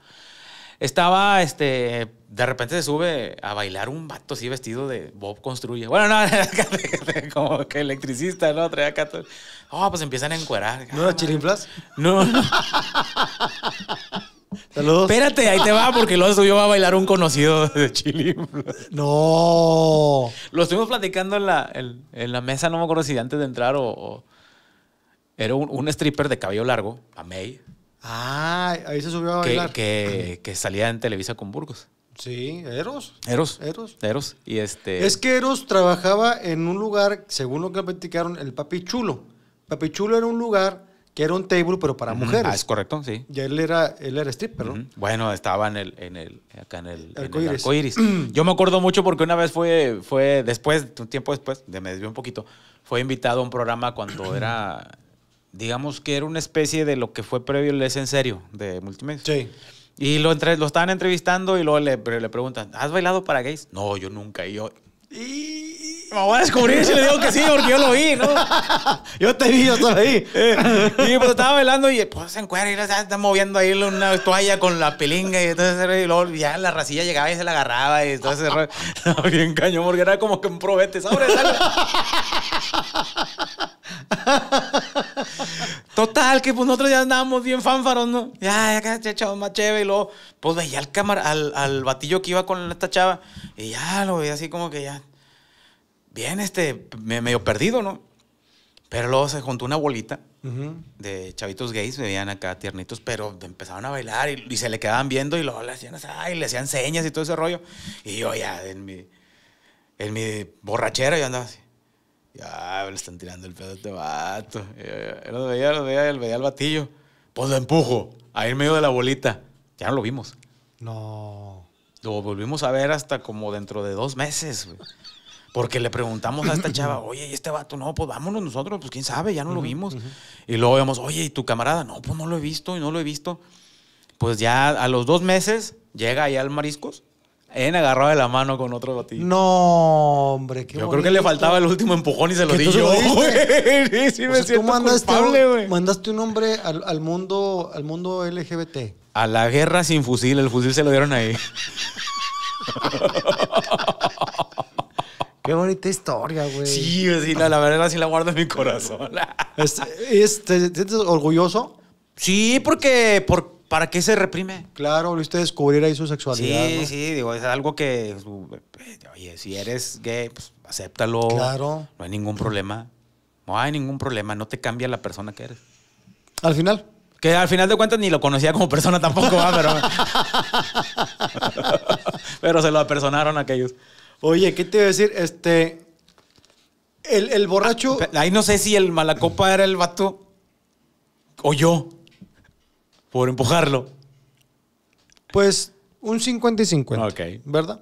estaba, este, de repente se sube a bailar un vato así vestido de Bob Construye. Bueno, no, como que electricista, ¿no? Trae acá todo. Oh, pues empiezan a encuerar. ¿No era ah, no. Espérate, ahí te va, porque luego subió a bailar un conocido de Chile. No. Lo estuvimos platicando en la, mesa, no me acuerdo si antes de entrar o. era un, stripper de cabello largo, a May. Ah, ahí se subió a que, bailar. Que, salía en Televisa con Burgos. Sí, Eros. Eros. Eros. Y este. Es que Eros trabajaba en un lugar, según lo que platicaron, el Papi Chulo. Papi Chulo era un lugar que era un table, pero para mujeres. Ah, es correcto, sí. ya él era, él era stripper, ¿no? Bueno, estaba en el, en el, acá en el, arco iris. Yo me acuerdo mucho porque una vez fue, fue después, un tiempo después, me desvió un poquito, fue invitado a un programa cuando era, digamos que era una especie de lo que fue previo el Es en Serio, de Multimedia. Sí. Y lo, entre, lo estaban entrevistando y luego le, preguntan, ¿has bailado para gays? No, yo nunca. Y yo... Y... Me voy a descubrir si le digo que sí, porque yo lo vi, ¿no? yo te vi, yo estaba ahí. Eh, y pues estaba bailando y pues se encuentra y está moviendo ahí una toalla con la pelinga y entonces y luego ya la racilla llegaba y se la agarraba y entonces estaba bien cañón porque era como que un probete, ¿Sabes? Total, que pues nosotros ya andábamos bien fánfaros, ¿no? Ya, ya, se echaba más chévere. Y luego, pues veía al cámara, al, al batillo que iba con esta chava. Y ya lo veía así como que ya bien, este, medio perdido, ¿no? Pero luego se juntó una bolita de chavitos gays, veían acá tiernitos, pero empezaron a bailar y, se le quedaban viendo y luego le hacían, le hacían señas y todo ese rollo. Y yo ya en mi, en mi borrachera yo andaba así. Ya, le están tirando el pedo a este vato. Yo, eh, lo veía, lo veía, veía al batillo. Pues lo empujo, ahí en medio de la bolita. Ya no lo vimos. No. Lo volvimos a ver hasta como dentro de dos meses. Porque le preguntamos a esta chava, oye, ¿y este vato? No, pues vámonos nosotros, pues quién sabe, ya no lo vimos. Y luego vemos, oye, ¿y tu camarada? No, pues no lo he visto y no lo he visto. Pues ya a los dos meses llega ahí al Mariscos, en agarrado de la mano con otro batillo. No, hombre, qué Yo creo que le faltaba el último empujón y se lo di yo, sí, me siento mandaste, culpable, Mandaste un hombre al, mundo, al mundo LGBT. A la guerra sin fusil, el fusil se lo dieron ahí. Qué bonita historia, güey. Sí, la, verdad sí la guardo en mi corazón. te sientes orgulloso? Sí, porque por, ¿para qué se reprime? Claro, lo viste descubrir ahí su sexualidad. Sí, sí, digo, es algo que, pues, oye, si eres gay, pues acéptalo. Claro. No hay ningún problema. No hay ningún problema, no te cambia la persona que eres. Al final. Que al final de cuentas ni lo conocía como persona tampoco, pero, pero se lo apersonaron aquellos. Oye, ¿qué te iba a decir? Este. El, borracho. ahí no sé si el malacopa era el vato o yo por empujarlo. Pues un 50 y 50. Ok. ¿Verdad?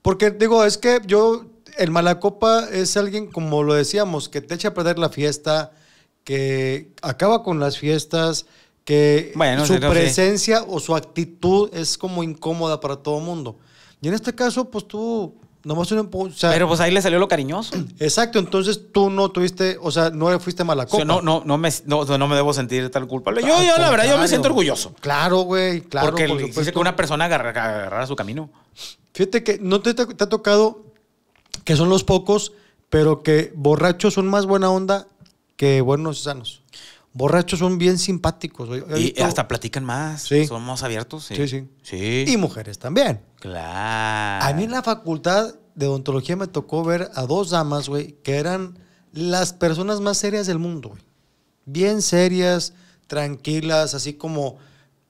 Porque digo, es que yo. El malacopa es alguien, como lo decíamos, que te echa a perder la fiesta, que acaba con las fiestas, que su presencia o su actitud es como incómoda para todo el mundo. Y en este caso, pues tú nomás un pero pues ahí le salió lo cariñoso. Exacto, entonces tú no tuviste, o sea, no fuiste mala copa. O no, no, no, me, no, me debo sentir tal culpa ah, Yo, yo la verdad, yo me siento orgulloso. Claro, güey, claro. Porque que una persona agarra, agarrara su camino. Fíjate que no te, te ha tocado que son los pocos, pero que borrachos son más buena onda que buenos y sanos borrachos son bien simpáticos. Y hasta platican más. Son más abiertos. Sí. sí. Y mujeres también. Claro. A mí en la facultad de odontología me tocó ver a dos damas, güey, que eran las personas más serias del mundo, güey. Bien serias, tranquilas, así como...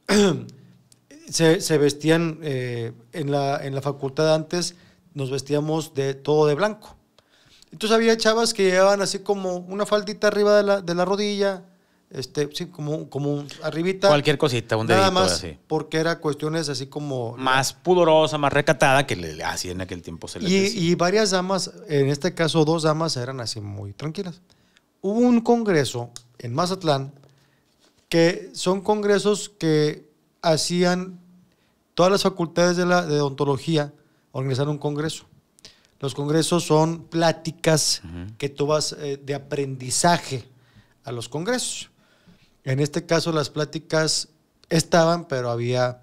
se, vestían eh, en, la, en la facultad antes, nos vestíamos de todo de blanco. Entonces había chavas que llevaban así como una faldita arriba de la, de la rodilla, este, sí, como, como arribita. Cualquier cosita, un dedito. Nada más, porque era cuestiones así como. Más pudorosa, más recatada, que le, así en aquel tiempo se le y, y varias damas, en este caso dos damas, eran así muy tranquilas. Hubo un congreso en Mazatlán, que son congresos que hacían todas las facultades de, la, de odontología, organizar un congreso. Los congresos son pláticas que tú vas eh, de aprendizaje a los congresos. En este caso las pláticas estaban, pero había,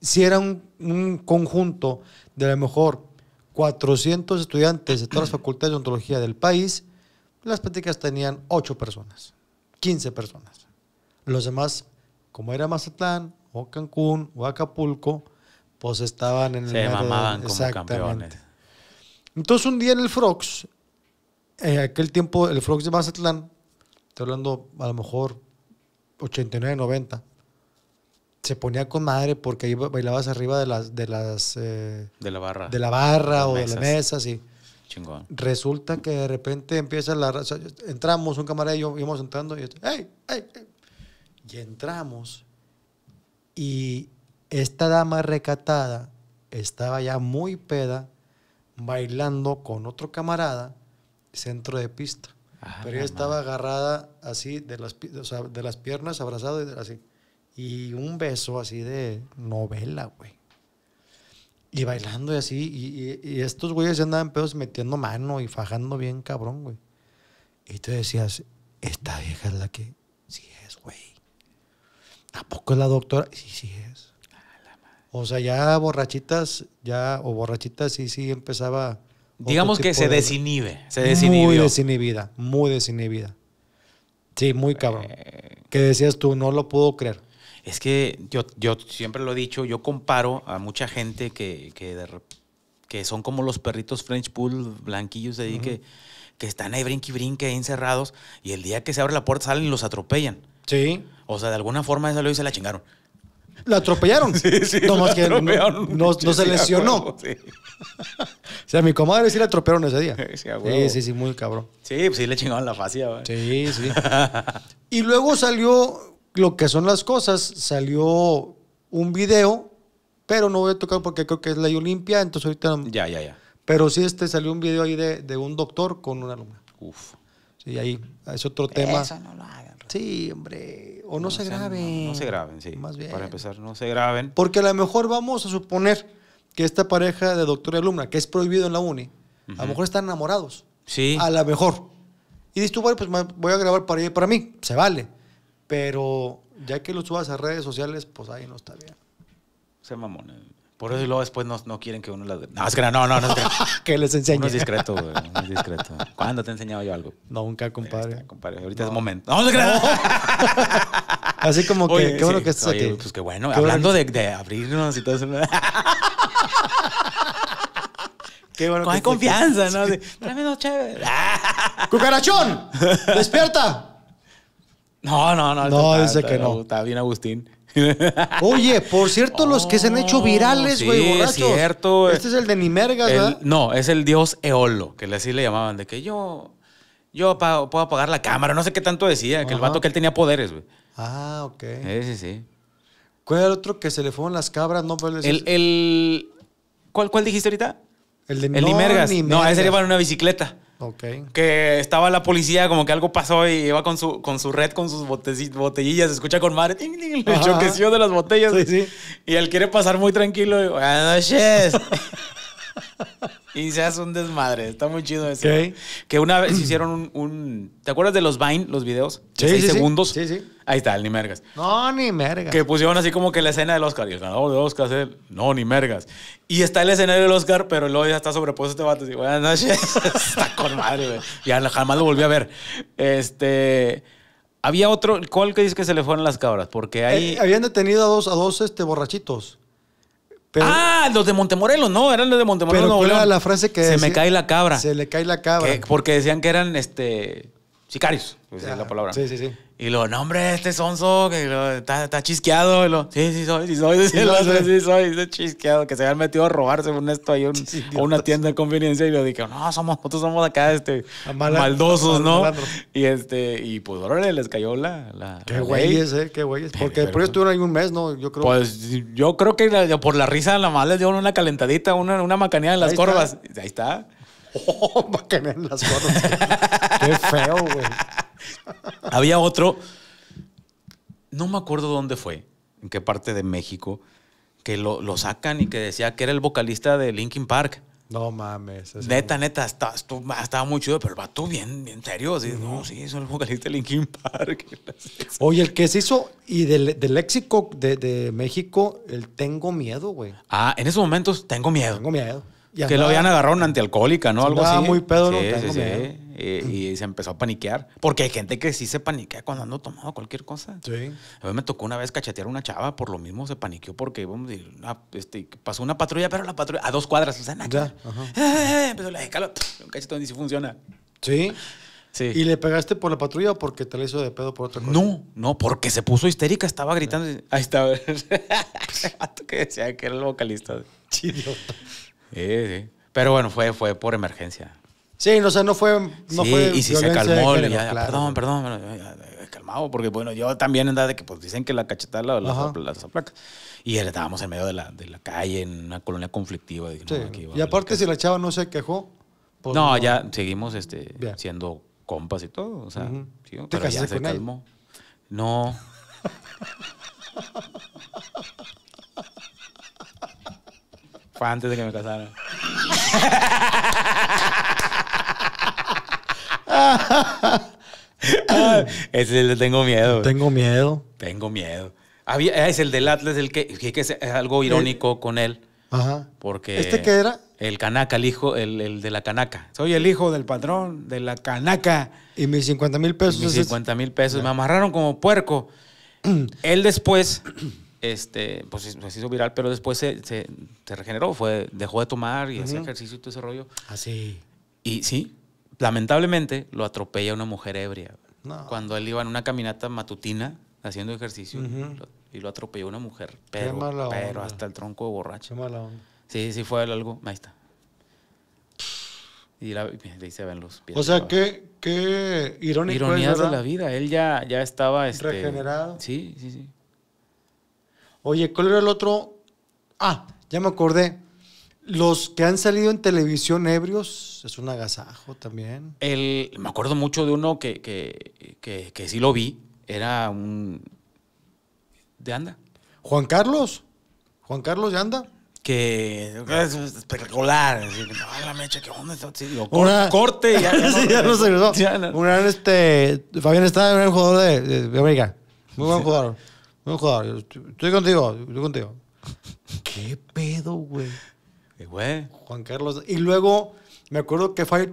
si era un, conjunto de a lo mejor 400 estudiantes de todas las facultades de ontología del país, las pláticas tenían 8 personas, 15 personas. Los demás, como era Mazatlán, o Cancún, o Acapulco, pues estaban en el... Se mamaban como campeones. Entonces un día en el Frogs, en eh, aquel tiempo el Frogs de Mazatlán, estoy hablando a lo mejor 89, 90. Se ponía con madre porque ahí bailabas arriba de las. De, las, eh, la barra. De la barra o de la mesa, sí. Chingón. Resulta que de repente empieza la. entramos, un camarada y yo íbamos entrando y. Yo, ¡Ey! Y entramos y esta dama recatada estaba ya muy peda bailando con otro camarada centro de pista. Ah, pero ella estaba agarrada así de las, de las piernas, abrazada y de, así. Y un beso así de novela, güey. Y bailando y así. Y, estos güeyes andaban pedos metiendo mano y fajando bien cabrón, güey. Y tú decías, esta vieja es la que sí es, güey. Tampoco es la doctora. Sí, sí es. Ah, o sea, ya borrachitas, ya, o borrachitas, sí, sí empezaba Digamos que se desinhibe. Se desinhibe Muy desinhibida, muy desinhibida. Sí, muy cabrón. Eh, ¿Qué decías tú, no lo puedo creer. Es que yo, yo siempre lo he dicho, yo comparo a mucha gente que, que, son como los perritos French Pool blanquillos de ahí que, que están ahí brinque y brinque, encerrados, y el día que se abre la puerta salen y los atropellan. Sí. O sea, de alguna forma eso lo hice la chingaron. La atropellaron. Sí, sí, no, más que no, se lesionó. o sea, mi comadre sí la atropellaron ese día. Sí, sí, sí, muy cabrón. Sí, pues sí le chingaban la fascia. Sí, sí. y luego salió lo que son las cosas. Salió un video, pero no voy a tocar porque creo que es la olimpia, entonces ahorita... Ya, ya, ya. Pero sí este salió un video ahí de, un doctor con una alumna. Uf. Sí, ahí es otro tema. Eso no lo haga. Sí, hombre. O no, se graben. No, se graben, sí. Más bien. Para empezar, no se graben. Porque a lo mejor vamos a suponer que esta pareja de doctor y alumna, que es prohibido en la uni, a lo mejor están enamorados. Sí. A lo mejor. Y dices tú, bueno, pues voy a grabar para ella para mí. Se vale. Pero ya que lo subas a redes sociales, pues ahí no está bien. Se mamones. Eh. Por eso y luego después no, no quieren que uno las... No, es que no, no, no. es que... les enseñe. Uno es discreto, güey. Uno es discreto. ¿Cuándo te he enseñado yo algo? Nunca, compadre. Ahorita es momento. ¡No, no, no. Así como que, qué bueno que estás Pues qué bueno. hablando De, abrirnos y todo eso. qué bueno Con que confianza, ¿no? Tráeme dos chéveres. ¡Cucarachón! ¡Despierta! No, no, no. No, dice que no. Está bien, Agustín. Oye, por cierto, los que se han hecho oh, virales, güey, sí, Es cierto. Este es el de Nimergas, ¿verdad? No, es el dios Eolo, que así le llamaban, de que yo, yo puedo apagar la cámara, no sé qué tanto decía, que el vato que él tenía poderes, güey. Ah, ok. Sí, sí, sí. ¿Cuál era el otro que se le fueron las cabras? No, el, ¿Cuál, ¿Cuál dijiste ahorita? El de no, Nimergas. No, ese le una bicicleta. Que estaba la policía, como que algo pasó y iba con su, con su red, con sus botellillas, se escucha con madre, el choqueció de las botellas. Y él quiere pasar muy tranquilo y buenas noches. y se hace un desmadre, está muy chido eso. Que una vez hicieron un, ¿Te acuerdas de los Vine, los videos? sí, seis segundos. Sí, sí. Ahí está, el ni mergas. No, ni mergas. Que pusieron así como que la escena del Oscar. Y el ganador de Oscar es No, ni mergas. Y está el escenario del Oscar, pero luego ya está sobrepuesto este vato. buenas está con madre, güey. Ya jamás lo volví a ver. Este. Había otro. ¿Cuál que dice que se le fueron las cabras? Porque eh, ahí. habían detenido a dos, a este, borrachitos. ah, los de Montemorelos, no, eran los de Montemorelos. Pero no, era la frase que se me cae la cabra. Se le cae la cabra. porque decían que eran este sicarios, pues, es la ah, palabra. Sí, sí, sí. Y lo, no, hombre, este sonso, que está, chisqueado. Y lo, sí, sí soy, sí soy, sí, lo, sí soy, chisqueado. Que se hayan metido a robarse un esto, ahí a una tienda de conveniencia. Y lo dije, no, somos, nosotros somos acá, este, maldosos, ¿no? y este, y pues, órale, les cayó la, Qué güeyes, eh, qué güeyes. Porque después pues estuvieron ahí un mes, ¿no? Yo creo. Pues, yo creo que por la risa, la madre les dio una calentadita, una, una macanía en las corvas. Ahí está. Oh, macanía en las corvas. qué feo, güey. Había otro, no me acuerdo dónde fue, en qué parte de México, que lo, sacan y que decía que era el vocalista de Linkin Park. No mames. Neta, neta, estaba, estaba muy chido, pero va vato bien, en serio. No, sí, soy el vocalista de Linkin Park. Oye, el que se hizo, y del, léxico de, de, México, el tengo miedo, güey. Ah, en esos momentos tengo miedo. Tengo miedo que lo habían agarrado una antialcohólica, ¿no? Algo así. muy pedo, sí, sí, sí. Y, se empezó a paniquear. Porque hay gente que sí se paniquea cuando ando tomado cualquier cosa. Sí. A mí me tocó una vez cachetear a una chava, por lo mismo se paniqueó porque vamos, ah, este, pasó una patrulla, pero la patrulla a dos cuadras. O sea, nada. Ya, eh, eh, eh, empezó un cachetón y si funciona. Sí. Sí. ¿Y le pegaste por la patrulla o porque te la hizo de pedo por otra cosa? No, no, porque se puso histérica, estaba gritando. Ahí estaba. que decía que era el vocalista. Chidiota. Sí, sí. Pero bueno, fue, fue por emergencia. Sí, no, o sea, no fue. No sí, y si se calmó, ah, perdón, perdón, calmado, porque bueno, yo también andaba de que pues dicen que la cachetada la, la, la, Y estábamos en medio de la, de la calle, en una colonia conflictiva. y aparte, si la chava no se quejó. Pues, no, ya seguimos este, siendo compas y todo. O sea, sí, ¿Te pero ya No. antes de que me casara. es ese de tengo miedo. Tengo miedo. Tengo miedo. Ah, es el del Atlas, el que, que es algo eh, irónico con él. Ajá. Porque ¿Este qué era? El canaca, el hijo, el, de la canaca. Soy el hijo del patrón de la canaca. Y mis 50 mil pesos. mis 50 mil pesos. Me amarraron como puerco. él después este, pues, se hizo viral, pero después se, se, regeneró, fue, dejó de tomar y hacía ejercicio y todo ese rollo. Así. Ah, y sí, lamentablemente lo atropella una mujer ebria. No. Cuando él iba en una caminata matutina haciendo ejercicio y lo atropelló una mujer, pero, hasta el tronco de borracho. Qué mala onda. Sí, sí fue algo. Ahí está. Y, la, se ven los pies. O sea, qué, qué irónico de la vida. Él ya, ya estaba... Este, Regenerado. Sí, sí, sí. Oye, ¿cuál era el otro? Ah, ya me acordé. Los que han salido en televisión ebrios, es un agasajo también. El, me acuerdo mucho de uno que, sí lo vi. Era un... ¿De anda? Juan Carlos. Juan Carlos de anda que es espectacular. la mecha, ¿qué onda? corte. Ya, no, se Un este, Fabián está en gran jugador de, de, América. Muy buen jugador estoy contigo, estoy contigo. ¿Qué pedo, güey? Güey. Juan Carlos. Y luego me acuerdo que Fire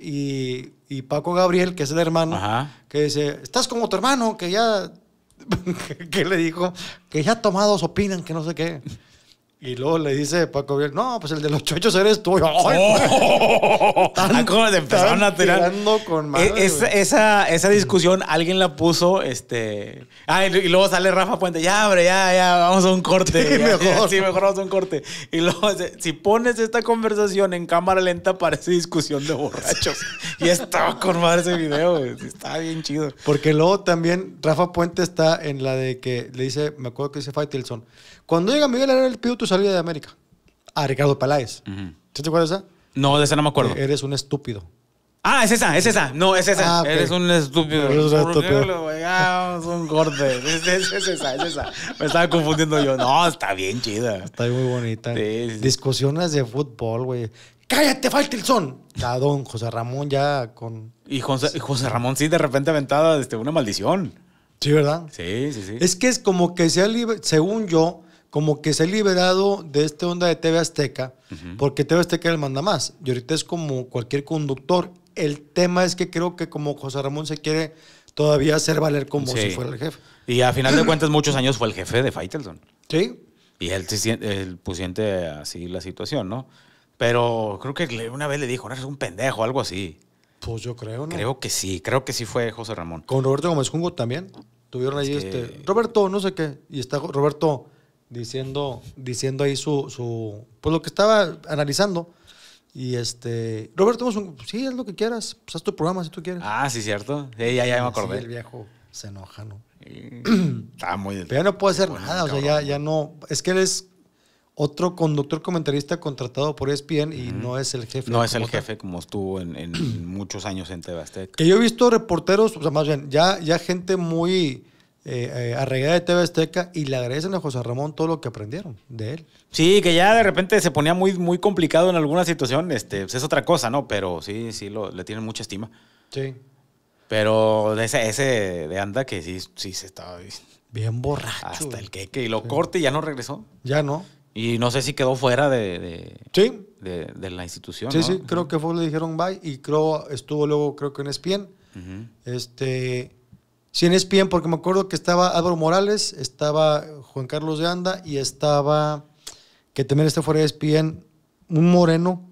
y, y Paco Gabriel, que es el hermano, que dice, estás como tu hermano, que ya, que le dijo, que ya tomados opinan, que no sé qué. Y luego le dice Paco Biel, no, pues el de los chochos eres tú. ¡Ay, Con madre, esa, esa, discusión alguien la puso, este... Ah, y, luego sale Rafa Puente, ya, hombre, ya, ya, vamos a un corte. Sí, mejor. sí, mejor vamos a un corte. Y luego, si pones esta conversación en cámara lenta, parece discusión de borrachos. y estaba con madre ese video, está bien chido. Porque luego también Rafa Puente está en la de que le dice, me acuerdo que dice Faitelson, cuando llega Miguel era el pidió tu salida de América a ah, Ricardo Peláez. te acuerdas de esa? No, de esa no me acuerdo. Eh, eres un estúpido. Ah, es esa, es esa. No, es esa. Ah, eres un estúpido. Eres un estúpido. es un corte. Es, esa, es esa. Me estaba confundiendo yo. No, está bien chida. Está muy bonita. Sí, sí. Discusiones de fútbol, güey. ¡Cállate, falta el son! ya don José Ramón ya con... Y José, José Ramón sí de repente aventada este, una maldición. Sí, ¿verdad? Sí, sí, sí. Es que es como que sea libre. según yo, como que se ha liberado de esta onda de TV Azteca, porque TV Azteca le manda más. Y ahorita es como cualquier conductor. El tema es que creo que como José Ramón se quiere todavía hacer valer como si fuera el jefe. Y a final de cuentas, muchos años fue el jefe de Faitelson. Sí. Y él, pusiente pues siente así la situación, ¿no? Pero creo que una vez le dijo, no, eres un pendejo, algo así. Pues yo creo, ¿no? Creo que sí, creo que sí fue José Ramón. Con Roberto Gómez Jungo también. Tuvieron ahí este. Roberto, no sé qué. Y está Roberto diciendo, diciendo ahí su, su, pues lo que estaba analizando. Y este, Roberto, un, sí, haz lo que quieras, pues, haz tu programa si tú quieres. Ah, sí, cierto. ya, me acordé. el viejo se enoja, ¿no? Mm, Está muy... Pero ya no puede hacer nada, o sea, ya, ya no... Es que él es otro conductor comentarista contratado por ESPN y no es el jefe. No es el jefe como estuvo en, muchos años en Tebastec. Que yo he visto reporteros, o sea, más bien, ya, ya gente muy eh, eh de TV Azteca y le agradecen a José Ramón todo lo que aprendieron de él. Sí, que ya de repente se ponía muy, muy complicado en alguna situación, este, pues, es otra cosa, ¿no? Pero sí, sí, le tienen mucha estima. Sí. Pero ese, ese de anda que sí, sí se estaba bien borracho. Hasta el queque y lo corta y ya no regresó. Ya no. Y no sé si quedó fuera de, la institución. Sí, sí, creo que fue, le dijeron bye y creo, estuvo luego, creo que en Espien. Este Sí, en ESPN, porque me acuerdo que estaba Álvaro Morales, estaba Juan Carlos de Anda y estaba, que también está fuera de ESPN, un moreno,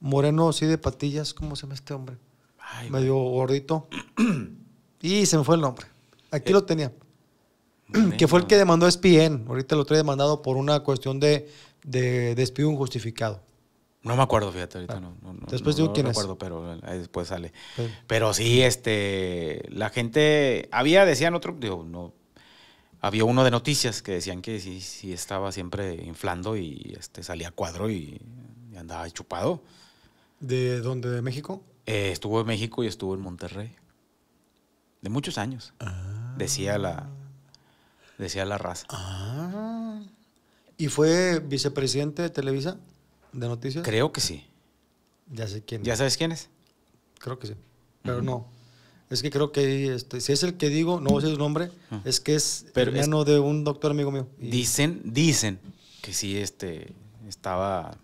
moreno así de patillas, ¿cómo se llama este hombre? Medio gordito. y se me fue el nombre. Aquí eh, lo tenía. Que fue el que demandó a Ahorita lo trae demandado por una cuestión de, de, de despido injustificado. No me acuerdo, fíjate, ahorita ah. no, no, Después no me acuerdo pero después sale. Pero sí, este, la gente, había, decían otro, digo, no, había uno de noticias que decían que sí, sí estaba siempre inflando y este, salía cuadro y, andaba chupado. ¿De dónde? ¿De México? Eh, estuvo en México y estuvo en Monterrey. De muchos años. Ah. Decía la, decía la raza. Ah. ¿Y fue vicepresidente de Televisa? de noticias? Creo que sí. Ya sé quién. ¿Ya sabes quién es? Creo que sí. Pero no. Es que creo que este, si es el que digo, no sé su nombre, es que es hermano de un doctor amigo mío. Dicen, dicen que sí, este, estaba.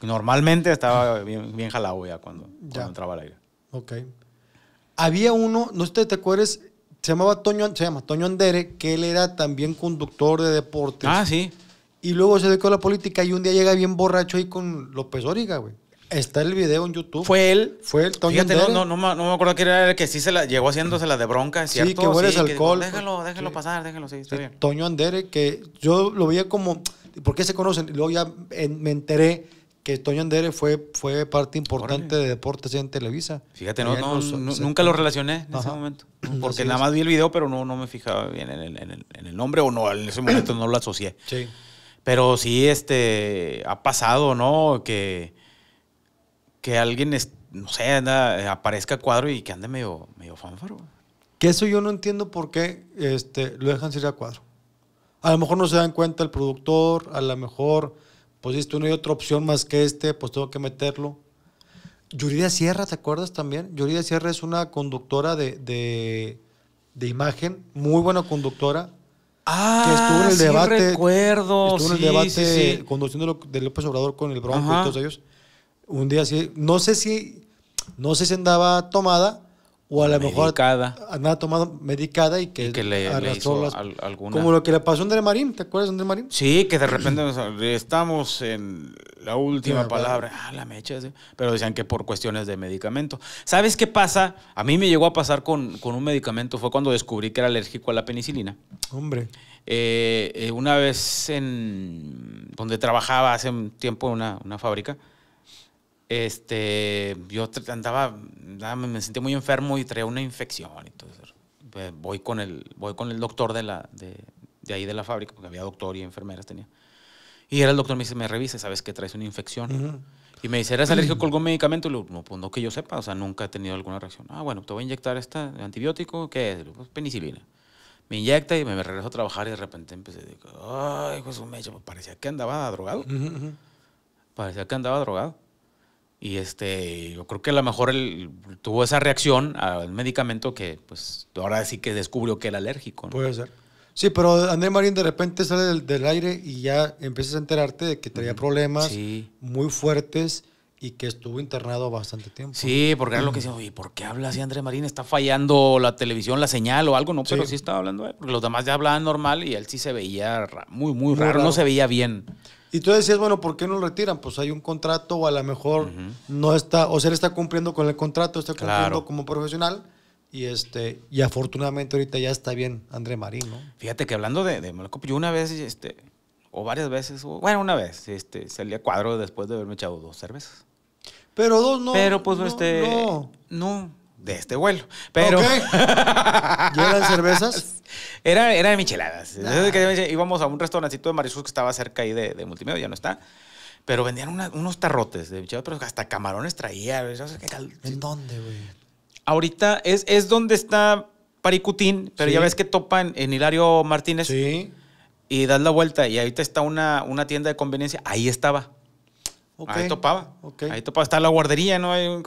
Normalmente estaba bien, bien jalado ya cuando, ya. entraba al aire. Ok. Había uno, no sé si te acuerdas, se llamaba Toño, se llama Toño Andere, que él era también conductor de deportes. Ah, sí. Y luego se dedicó a la política y un día llega bien borracho ahí con López Origa, güey. Está el video en YouTube. Fue él. Fue él. Toño no, no, no, me acuerdo que era el que sí se la llegó haciéndose la de bronca, Sí, que hueles alcohol. Pues, déjalo, déjalo pasar, déjalo, sí, está bien. Toño Andere, que yo lo veía como, ¿por qué se conocen? Y luego ya me enteré que Toño Andere fue, fue parte importante de Deportes en Televisa. Fíjate, no, no, nunca lo relacioné en ese momento. Porque nada más vi el video, pero no, no me fijaba bien en el, nombre o no, en ese momento no lo asocié. Sí. Pero sí, este, ha pasado, ¿no? Que, que alguien, no sé, aparezca cuadro y que ande medio, medio fanfaro. Que eso yo no entiendo por qué este, lo dejan ser a cuadro. A lo mejor no se dan cuenta el productor, a lo mejor, pues esto no hay otra opción más que este, pues tengo que meterlo. Yuridia Sierra, ¿te acuerdas también? Yuridia Sierra es una conductora de, de, de imagen, muy buena conductora. Ah, que estuvo en el debate. recuerdo. Estuvo en el debate sí, conduciendo de López Obrador con el Bronco y todos ellos. Un día así, no sé si, no sé si andaba tomada, o a lo mejor andaba tomado medicada y que, le, alguna. Como lo que le pasó a André Marín, ¿te acuerdas de André Marín? Sí, que de repente estamos en la última palabra, ah, la mecha, pero decían que por cuestiones de medicamento. ¿Sabes qué pasa? A mí me llegó a pasar con, un medicamento, fue cuando descubrí que era alérgico a la penicilina. Hombre. Eh, eh, una vez en donde trabajaba hace un tiempo en una fábrica, este, yo andaba, me sentí muy enfermo y traía una infección. Entonces, pues, voy con el, voy con el doctor de, la, de, ahí de la fábrica, porque había doctor y enfermeras tenía. Y era el doctor, me dice, me revisa, sabes que traes una infección. Y me dice, ¿eres alérgico a algún medicamento? Y le no, pues que yo sepa, o sea, nunca he tenido alguna reacción. Ah, bueno, te voy a inyectar este antibiótico, ¿qué es? Pues, penicilina. Me inyecta y me, regreso a trabajar y de repente empecé, decir, ay, pues, parecía que andaba drogado. Parecía que andaba drogado. Y este, yo creo que a lo mejor él tuvo esa reacción al medicamento que, pues, ahora sí que descubrió que era alérgico. Puede ser. Sí, pero André Marín de repente sale del, aire y ya empiezas a enterarte de que tenía problemas muy fuertes y que estuvo internado bastante tiempo. Sí, porque era lo que decía, oye, ¿por qué habla así André Marín? ¿Está fallando la televisión, la señal o algo? No, pero sí, estaba hablando, porque los demás ya hablaban normal y él sí se veía muy, muy, raro, no se veía bien. Y tú decías, bueno, ¿por qué no lo retiran? Pues hay un contrato o a lo mejor no está, o sea, él está cumpliendo con el contrato, está cumpliendo como profesional. Y, este, y afortunadamente ahorita ya está bien André Marín, ¿no? Fíjate que hablando de, de pues yo una vez, este, o varias veces, bueno, una vez, este, salí a cuadro después de haberme echado dos cervezas. Pero dos no. Pero pues, no, este, no. no de este vuelo. Pero. eran cervezas? Era, era de micheladas. Ah. íbamos a un restaurancito de mariscos que estaba cerca ahí de, Multimedia, ya no está. Pero vendían unos tarrotes de micheladas, pero hasta camarones traía. ¿En dónde, güey? Ahorita es, es donde está Paricutín, pero ya ves que topan en Hilario Martínez. Sí. Y das la vuelta y ahorita está una, una tienda de conveniencia. Ahí estaba. Ahí topaba. Ahí topaba. Está la guardería, ¿no? Hay un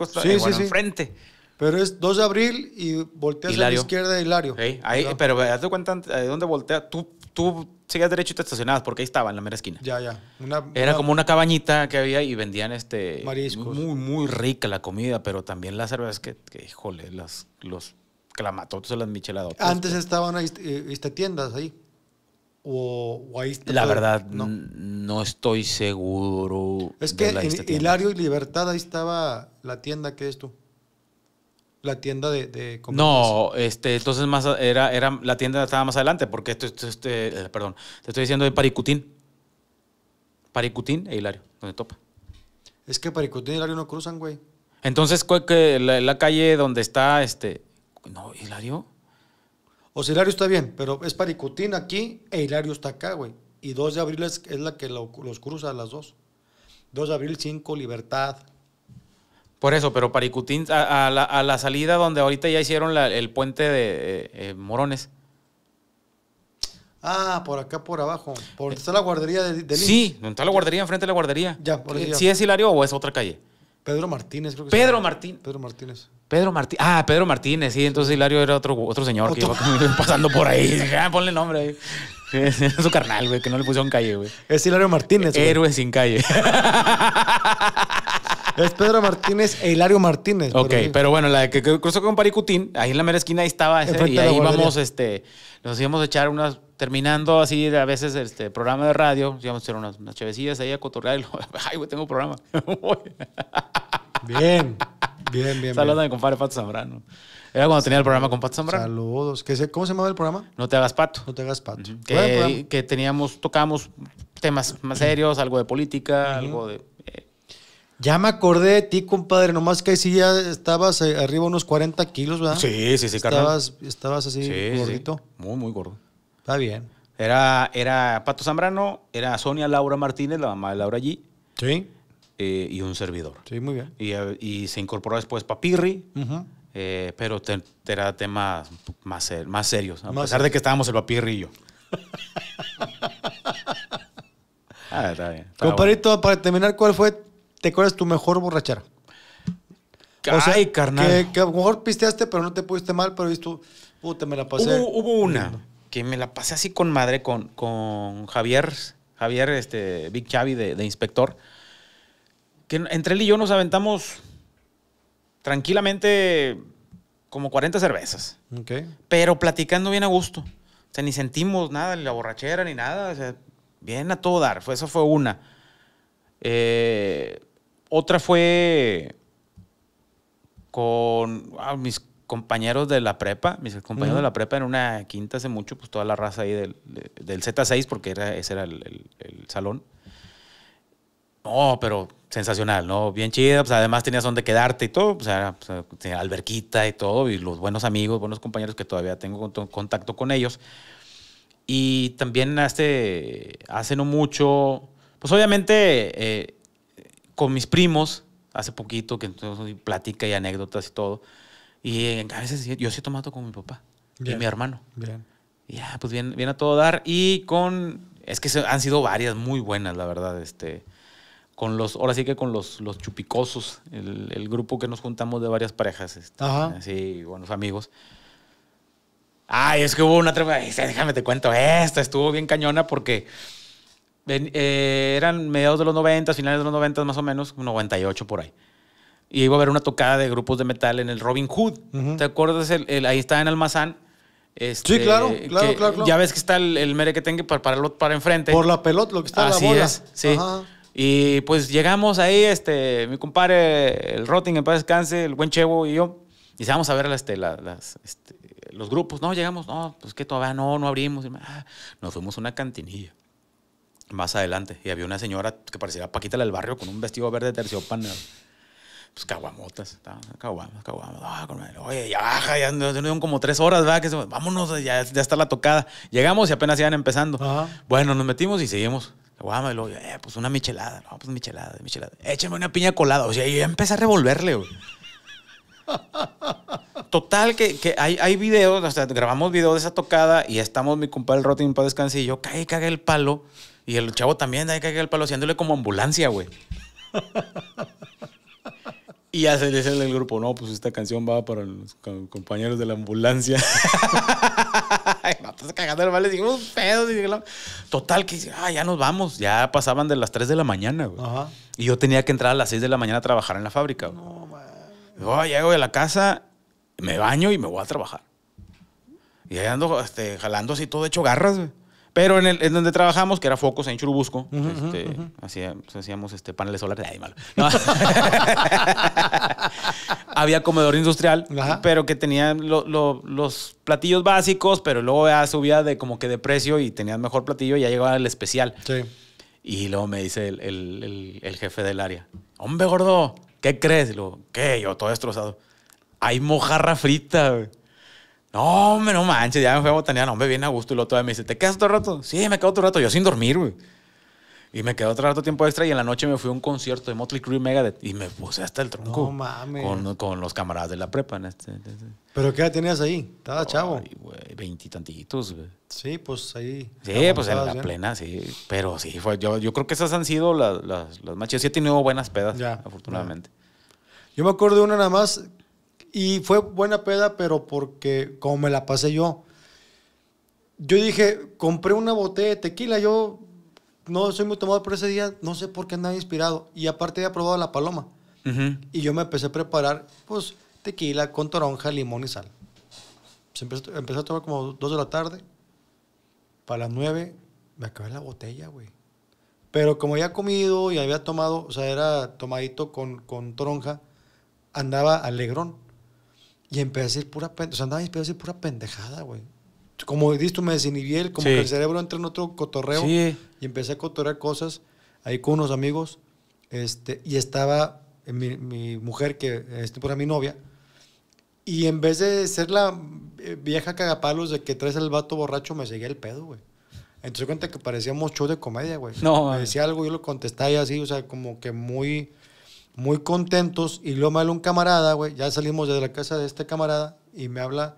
frente. Pero es 2 de abril y volteas a la izquierda de Hilario. ahí, pero hazte cuenta de dónde volteas. Tú, tú seguías derecho y te estacionabas porque ahí estaba, en la mera esquina. Ya, ya. Era como una cabañita que había y vendían este... Mariscos. Muy, muy rica la comida, pero también las cervezas que, que híjole, las, los clamatotos las micheladas. Antes estaban ahí, este, tiendas ahí. O, ahí La verdad, no. no. estoy seguro. Es que Hilario y Libertad ahí estaba la tienda que es tú la tienda de, No, este, entonces más era, era la tienda estaba más adelante, porque esto, este, eh, perdón, te estoy diciendo de Paricutín. Paricutín e Hilario, donde topa. Es que Paricutín y Hilario no cruzan, güey. Entonces, que la, calle donde está este. No, Hilario. O sea, Hilario está bien, pero es Paricutín aquí e Hilario está acá, güey. Y 2 de abril es, la que los cruza las dos. 2 de abril, 5, Libertad, por eso, pero Paricutín, a, la, salida donde ahorita ya hicieron el puente de eh, eh, Morones. Ah, por acá, por abajo. Por eh, está la guardería de, de Sí, está la guardería, enfrente de la guardería. Ya, ¿Sí es Hilario o es otra calle? Pedro Martínez, creo que Pedro Martínez. Pedro Martínez. Pedro Martínez. Ah, Pedro Martínez, sí. Entonces Hilario era otro, otro señor que iba pasando por ahí. Ah, ponle nombre ahí. Es su carnal, güey, que no le pusieron calle, güey. Es Hilario Martínez. Héroe sin calle. es Pedro Martínez e Hilario Martínez. Ok, pero, bueno, la de que cruzó con Paricutín, ahí en la mera esquina, ahí estaba ese, y ahí íbamos, este, nos íbamos a echar unas, terminando así a veces este programa de radio, íbamos a echar unas, chevecillas ahí a cotorrear y ay, güey, tengo programa. bien, bien, bien. Saludos a mi compadre Pato Zambrano. Era cuando tenía el programa con Pato Zambrano. Saludos. ¿Cómo se llamaba el programa? No te hagas pato. No te hagas pato. Pues, que, teníamos, tocábamos temas más serios, algo de política, algo de ya me acordé de ti, compadre. Nomás que ahí sí ya estabas eh, arriba unos 40 kilos, ¿verdad? Sí, sí, sí, carnal. Estabas así gordito. Muy, muy gordo. Está bien. Era, era Pato Zambrano, era Sonia Laura Martínez, la mamá de Laura allí. Sí. Eh, y un servidor. Sí, muy bien. Y, se incorporó después Papirri. Eh, pero era temas más, serios, a pesar de que estábamos el papirri y yo. ah, está bien. Comparito, para terminar, ¿cuál fue ¿Te acuerdas tu mejor borrachera? Ay, carnal. Que, a lo mejor pisteaste, pero no te pudiste mal, pero viste, puta, me la pasé. Hubo, una que me la pasé así con madre, con, con Javier, Javier, este, Big Chavi de, inspector. Que entre él y yo nos aventamos tranquilamente como 40 cervezas. ok Pero platicando bien a gusto. O sea, ni sentimos nada, ni la borrachera, ni nada. O sea, bien a todo dar. Fue, eso fue una. Eh, otra fue con ah, mis compañeros de la prepa, mis compañeros de la prepa en una quinta hace mucho, pues toda la raza ahí del, Z6, porque era, ese era el, salón. No, pero sensacional, ¿no? Bien chida, pues además tenías donde quedarte y todo, O sea, pues, eh, alberquita y todo, y los buenos amigos, buenos compañeros que todavía tengo contacto con ellos. Y también hace, hace no mucho, pues obviamente eh, con mis primos hace poquito, que entonces plática y anécdotas y todo. Y a veces yo sí tomato con mi papá y mi hermano. Ya, pues bien, bien a todo dar. Y con, es que han sido varias muy buenas, la verdad, este. Con los, ahora sí que con los, los chupicosos, el, grupo que nos juntamos de varias parejas, este, buenos amigos. Ay, es que hubo una tremenda. Déjame te cuento, esta estuvo bien cañona porque eh, eran mediados de los 90, finales de los 90 más o menos, 98 por ahí. Y iba a haber una tocada de grupos de metal en el Robin Hood. ¿Te acuerdas? El, ahí estaba en Almazán. sí, este, claro, claro, claro, Ya ves que está el, mere que tenga para, para, para enfrente. Por la pelota, lo que está Así la bola. Es, sí. Y pues llegamos ahí, este, mi compadre, el Rotting, en paz descanse, el buen Chevo y yo. Y se vamos a ver este, este los grupos. No, llegamos, no, pues que todavía no, no abrimos. Ah", nos fuimos a una cantinilla más adelante. Y había una señora que parecía Paquita del barrio con un vestido verde terciopano. Pues caguamotas, caguamas, caguamas. Ah, Oye, ya baja, ya dieron como tres horas, ¿verdad? Que vámonos, ya, ya, está la tocada. Llegamos y apenas iban empezando. Bueno, nos metimos y seguimos. Caguamas, eh, pues una michelada, pues michelada, michelada. Écheme una piña colada. O sea, yo empecé a revolverle, Total, que, hay, hay, videos, o sea, grabamos videos de esa tocada y estamos mi compadre el Rotin para descansar y yo caí, cagué el palo. Y el chavo también, hay que el palo, haciéndole como ambulancia, güey. Y ya se dice el grupo, no, pues esta canción va para los compañeros de la ambulancia. Estás cagando el pedos. Total, que ah, ya nos vamos. Ya pasaban de las 3 de la mañana, güey. Y yo tenía que entrar a las 6 de la mañana a trabajar en la fábrica, No, man. Yo ah, llego de la casa, me baño y me voy a trabajar. Y ahí ando este, jalando así todo hecho garras, güey. Pero en, el, donde trabajamos, que era Focos en Churubusco, este, pues, hacíamos, este, paneles solares. Ay, malo. Había comedor industrial, pero que tenía los platillos básicos, pero luego ya subía de como que de precio y tenías mejor platillo y ya llegaba el especial. Y luego me dice el, jefe del área, hombre gordo, ¿qué crees? Y luego, ¿qué? Yo todo destrozado. Hay mojarra frita, güey. No, hombre, no manches, ya me fui a botanear, no, hombre, bien a gusto. Y luego todavía me dice, ¿te quedas otro rato? Sí, me quedo otro rato, yo sin dormir, güey. Y me quedo otro rato tiempo extra y en la noche me fui a un concierto de Motley Crue Megadeth y me puse hasta el tronco. No mames. Con, los camaradas de la prepa. Este, este, este. ¿Pero qué edad tenías ahí? Estaba chavo. veintitantitos, güey. Sí, pues ahí. Sí, pues en la plena, sí. Pero sí, fue, yo, creo que esas han sido las, las, las más chidas. Sí he buenas pedas, afortunadamente. Yo me acuerdo de una nada más y fue buena peda, pero porque, como me la pasé yo, yo dije, compré una botella de tequila, yo no soy muy tomado, por ese día no sé por qué andaba inspirado. Y aparte había probado la paloma. Y yo me empecé a preparar, pues, tequila con toronja, limón y sal. Pues, empecé, a tomar como dos de la tarde. Para las nueve, me acabé la botella, güey. Pero como había comido y había tomado, o sea, era tomadito con, con toronja, andaba alegrón. Y empecé a decir pura pendejada. andaba pura pendejada, güey. Como disto me desinhibí, el, como que el cerebro entra en otro cotorreo. Y empecé a cotorrear cosas ahí con unos amigos. Este, y estaba mi, mi mujer, que este, pues, era mi novia. Y en vez de ser la eh, vieja cagapalos de que traes al vato borracho, me seguía el pedo, güey. Entonces cuenta que parecíamos show de comedia, güey. No, me decía algo, yo lo contestaba y así, o sea, como que muy muy contentos. Y luego me habla un camarada, güey. Ya salimos de la casa de este camarada y me habla.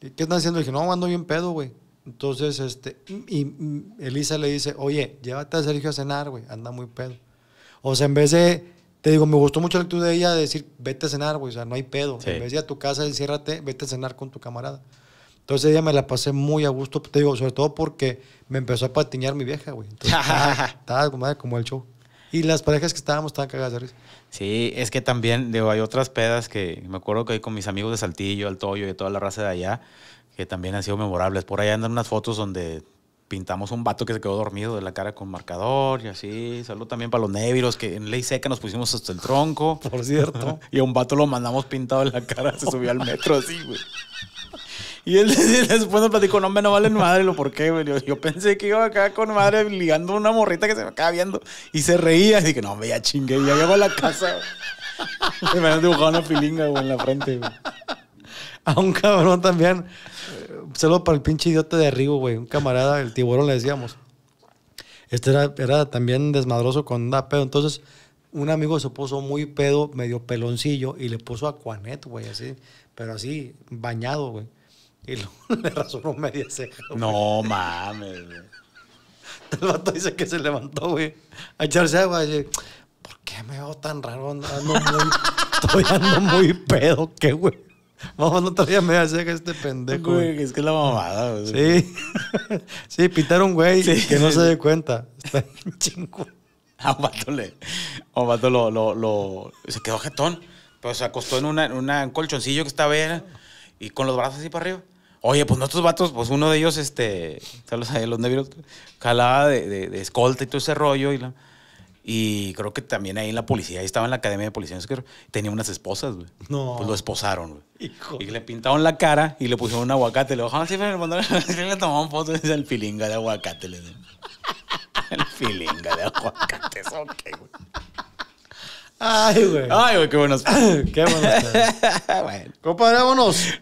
¿Qué están haciendo? Y dije, no, ando bien pedo, güey. Entonces, este, y Elisa le dice, oye, llévate a Sergio a cenar, güey, anda muy pedo. O sea, en vez de, te digo, me gustó mucho la actitud de ella de decir, vete a cenar, güey, o sea, no hay pedo. En vez de ir a tu casa, enciérrate, vete a cenar con tu camarada. Entonces ella me la pasé muy a gusto, te digo, sobre todo porque me empezó a patiñar mi vieja, güey. Entonces, estaba, como, como el show. Y las parejas que estábamos estaban cagadas de risa. Sí, es que también, hay otras pedas que me acuerdo que hay con mis amigos de Saltillo, El Toyo y toda la raza de allá, que también han sido memorables. Por ahí andan unas fotos donde pintamos un vato que se quedó dormido de la cara con marcador y así. Salud también para los neviros que en ley seca nos pusimos hasta el tronco. Por cierto. y a un vato lo mandamos pintado en la cara, se subió al metro así, güey. Y él después nos platicó, no, me no valen madre, lo por qué, güey. Yo, pensé que iba acá con madre ligando una morrita que se me acaba viendo. Y se reía. Y dije, no, me ya chingué, ya llego a la casa. Y me han dibujado una filinga güey, en la frente, A un cabrón también. Eh, solo para el pinche idiota de arriba, güey. Un camarada, el tiburón le decíamos. Este era, era también desmadroso con da pedo. Entonces, un amigo se puso muy pedo, medio peloncillo, y le puso a Juanet, güey, así. Pero así, bañado, güey. Y le rasuró media ceja. No mames, El vato dice que se levantó, güey, a echarse agua. Y, ¿Por qué me veo tan raro? andando muy, estoy ando muy pedo, ¿qué, güey? Vamos, no traía media ceja este pendejo. Güey, es que es la mamada, güey. Sí. sí, pintaron, un güey que no se dé cuenta. Está chingo. A un vato le. A un vato lo, lo, Se quedó jetón. Pero se acostó en un colchoncillo que estaba ahí. Y con los brazos así para arriba. Oye, pues nuestros vatos, pues uno de ellos, este, sabes, los negros, jalaba de, de, de, escolta y todo ese rollo. Y, y creo que también ahí en la policía, ahí estaba en la academia de policía, tenía unas esposas, güey. No. Pues lo esposaron, güey. Hijo. Y le pintaron la cara y le pusieron un aguacate. Le bajaron ah, así, le tomaban fotos y el filinga de aguacate. Le el filinga de aguacate, ¿eso qué, güey? Ay, güey. Ay, güey, qué buenos. qué buenos. bueno.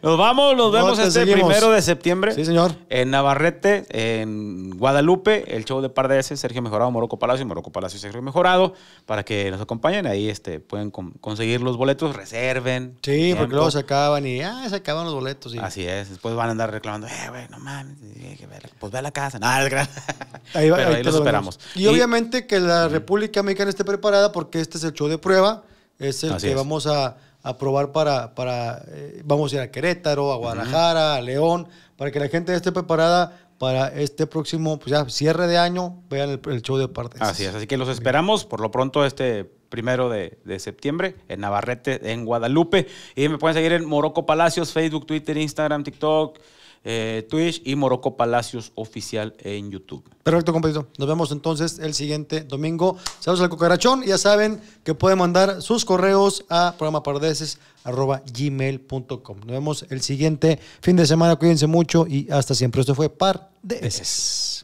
Nos vamos, nos vemos este primero de septiembre. Sí, señor. En Navarrete, en Guadalupe, el show de par de ese Sergio Mejorado, Moroco Palacio, Moroco Palacio, Sergio Mejorado, para que nos acompañen. Ahí este, pueden conseguir los boletos, reserven. Sí, porque luego se acaban y ah, se acaban los boletos. Así es. Después van a andar reclamando, eh, güey, no mames, pues ve a la casa. No, es ahí, ahí, los esperamos. Y, obviamente que la República Mexicana esté preparada porque este es el show de prueba es el que vamos a, probar para, para eh, vamos a ir a Querétaro, a Guadalajara, a León, para que la gente esté preparada para este próximo pues, ya, cierre de año, vean el, show de partes. Así es, así que los esperamos por lo pronto este primero de, de, septiembre en Navarrete, en Guadalupe. Y me pueden seguir en Morocco Palacios, Facebook, Twitter, Instagram, TikTok, eh, Twitch y Morocco Palacios Oficial en YouTube. Perfecto, completo. Nos vemos entonces el siguiente domingo. Saludos al Cucarachón. Ya saben que pueden mandar sus correos a gmail.com, Nos vemos el siguiente fin de semana. Cuídense mucho y hasta siempre. Esto fue Par de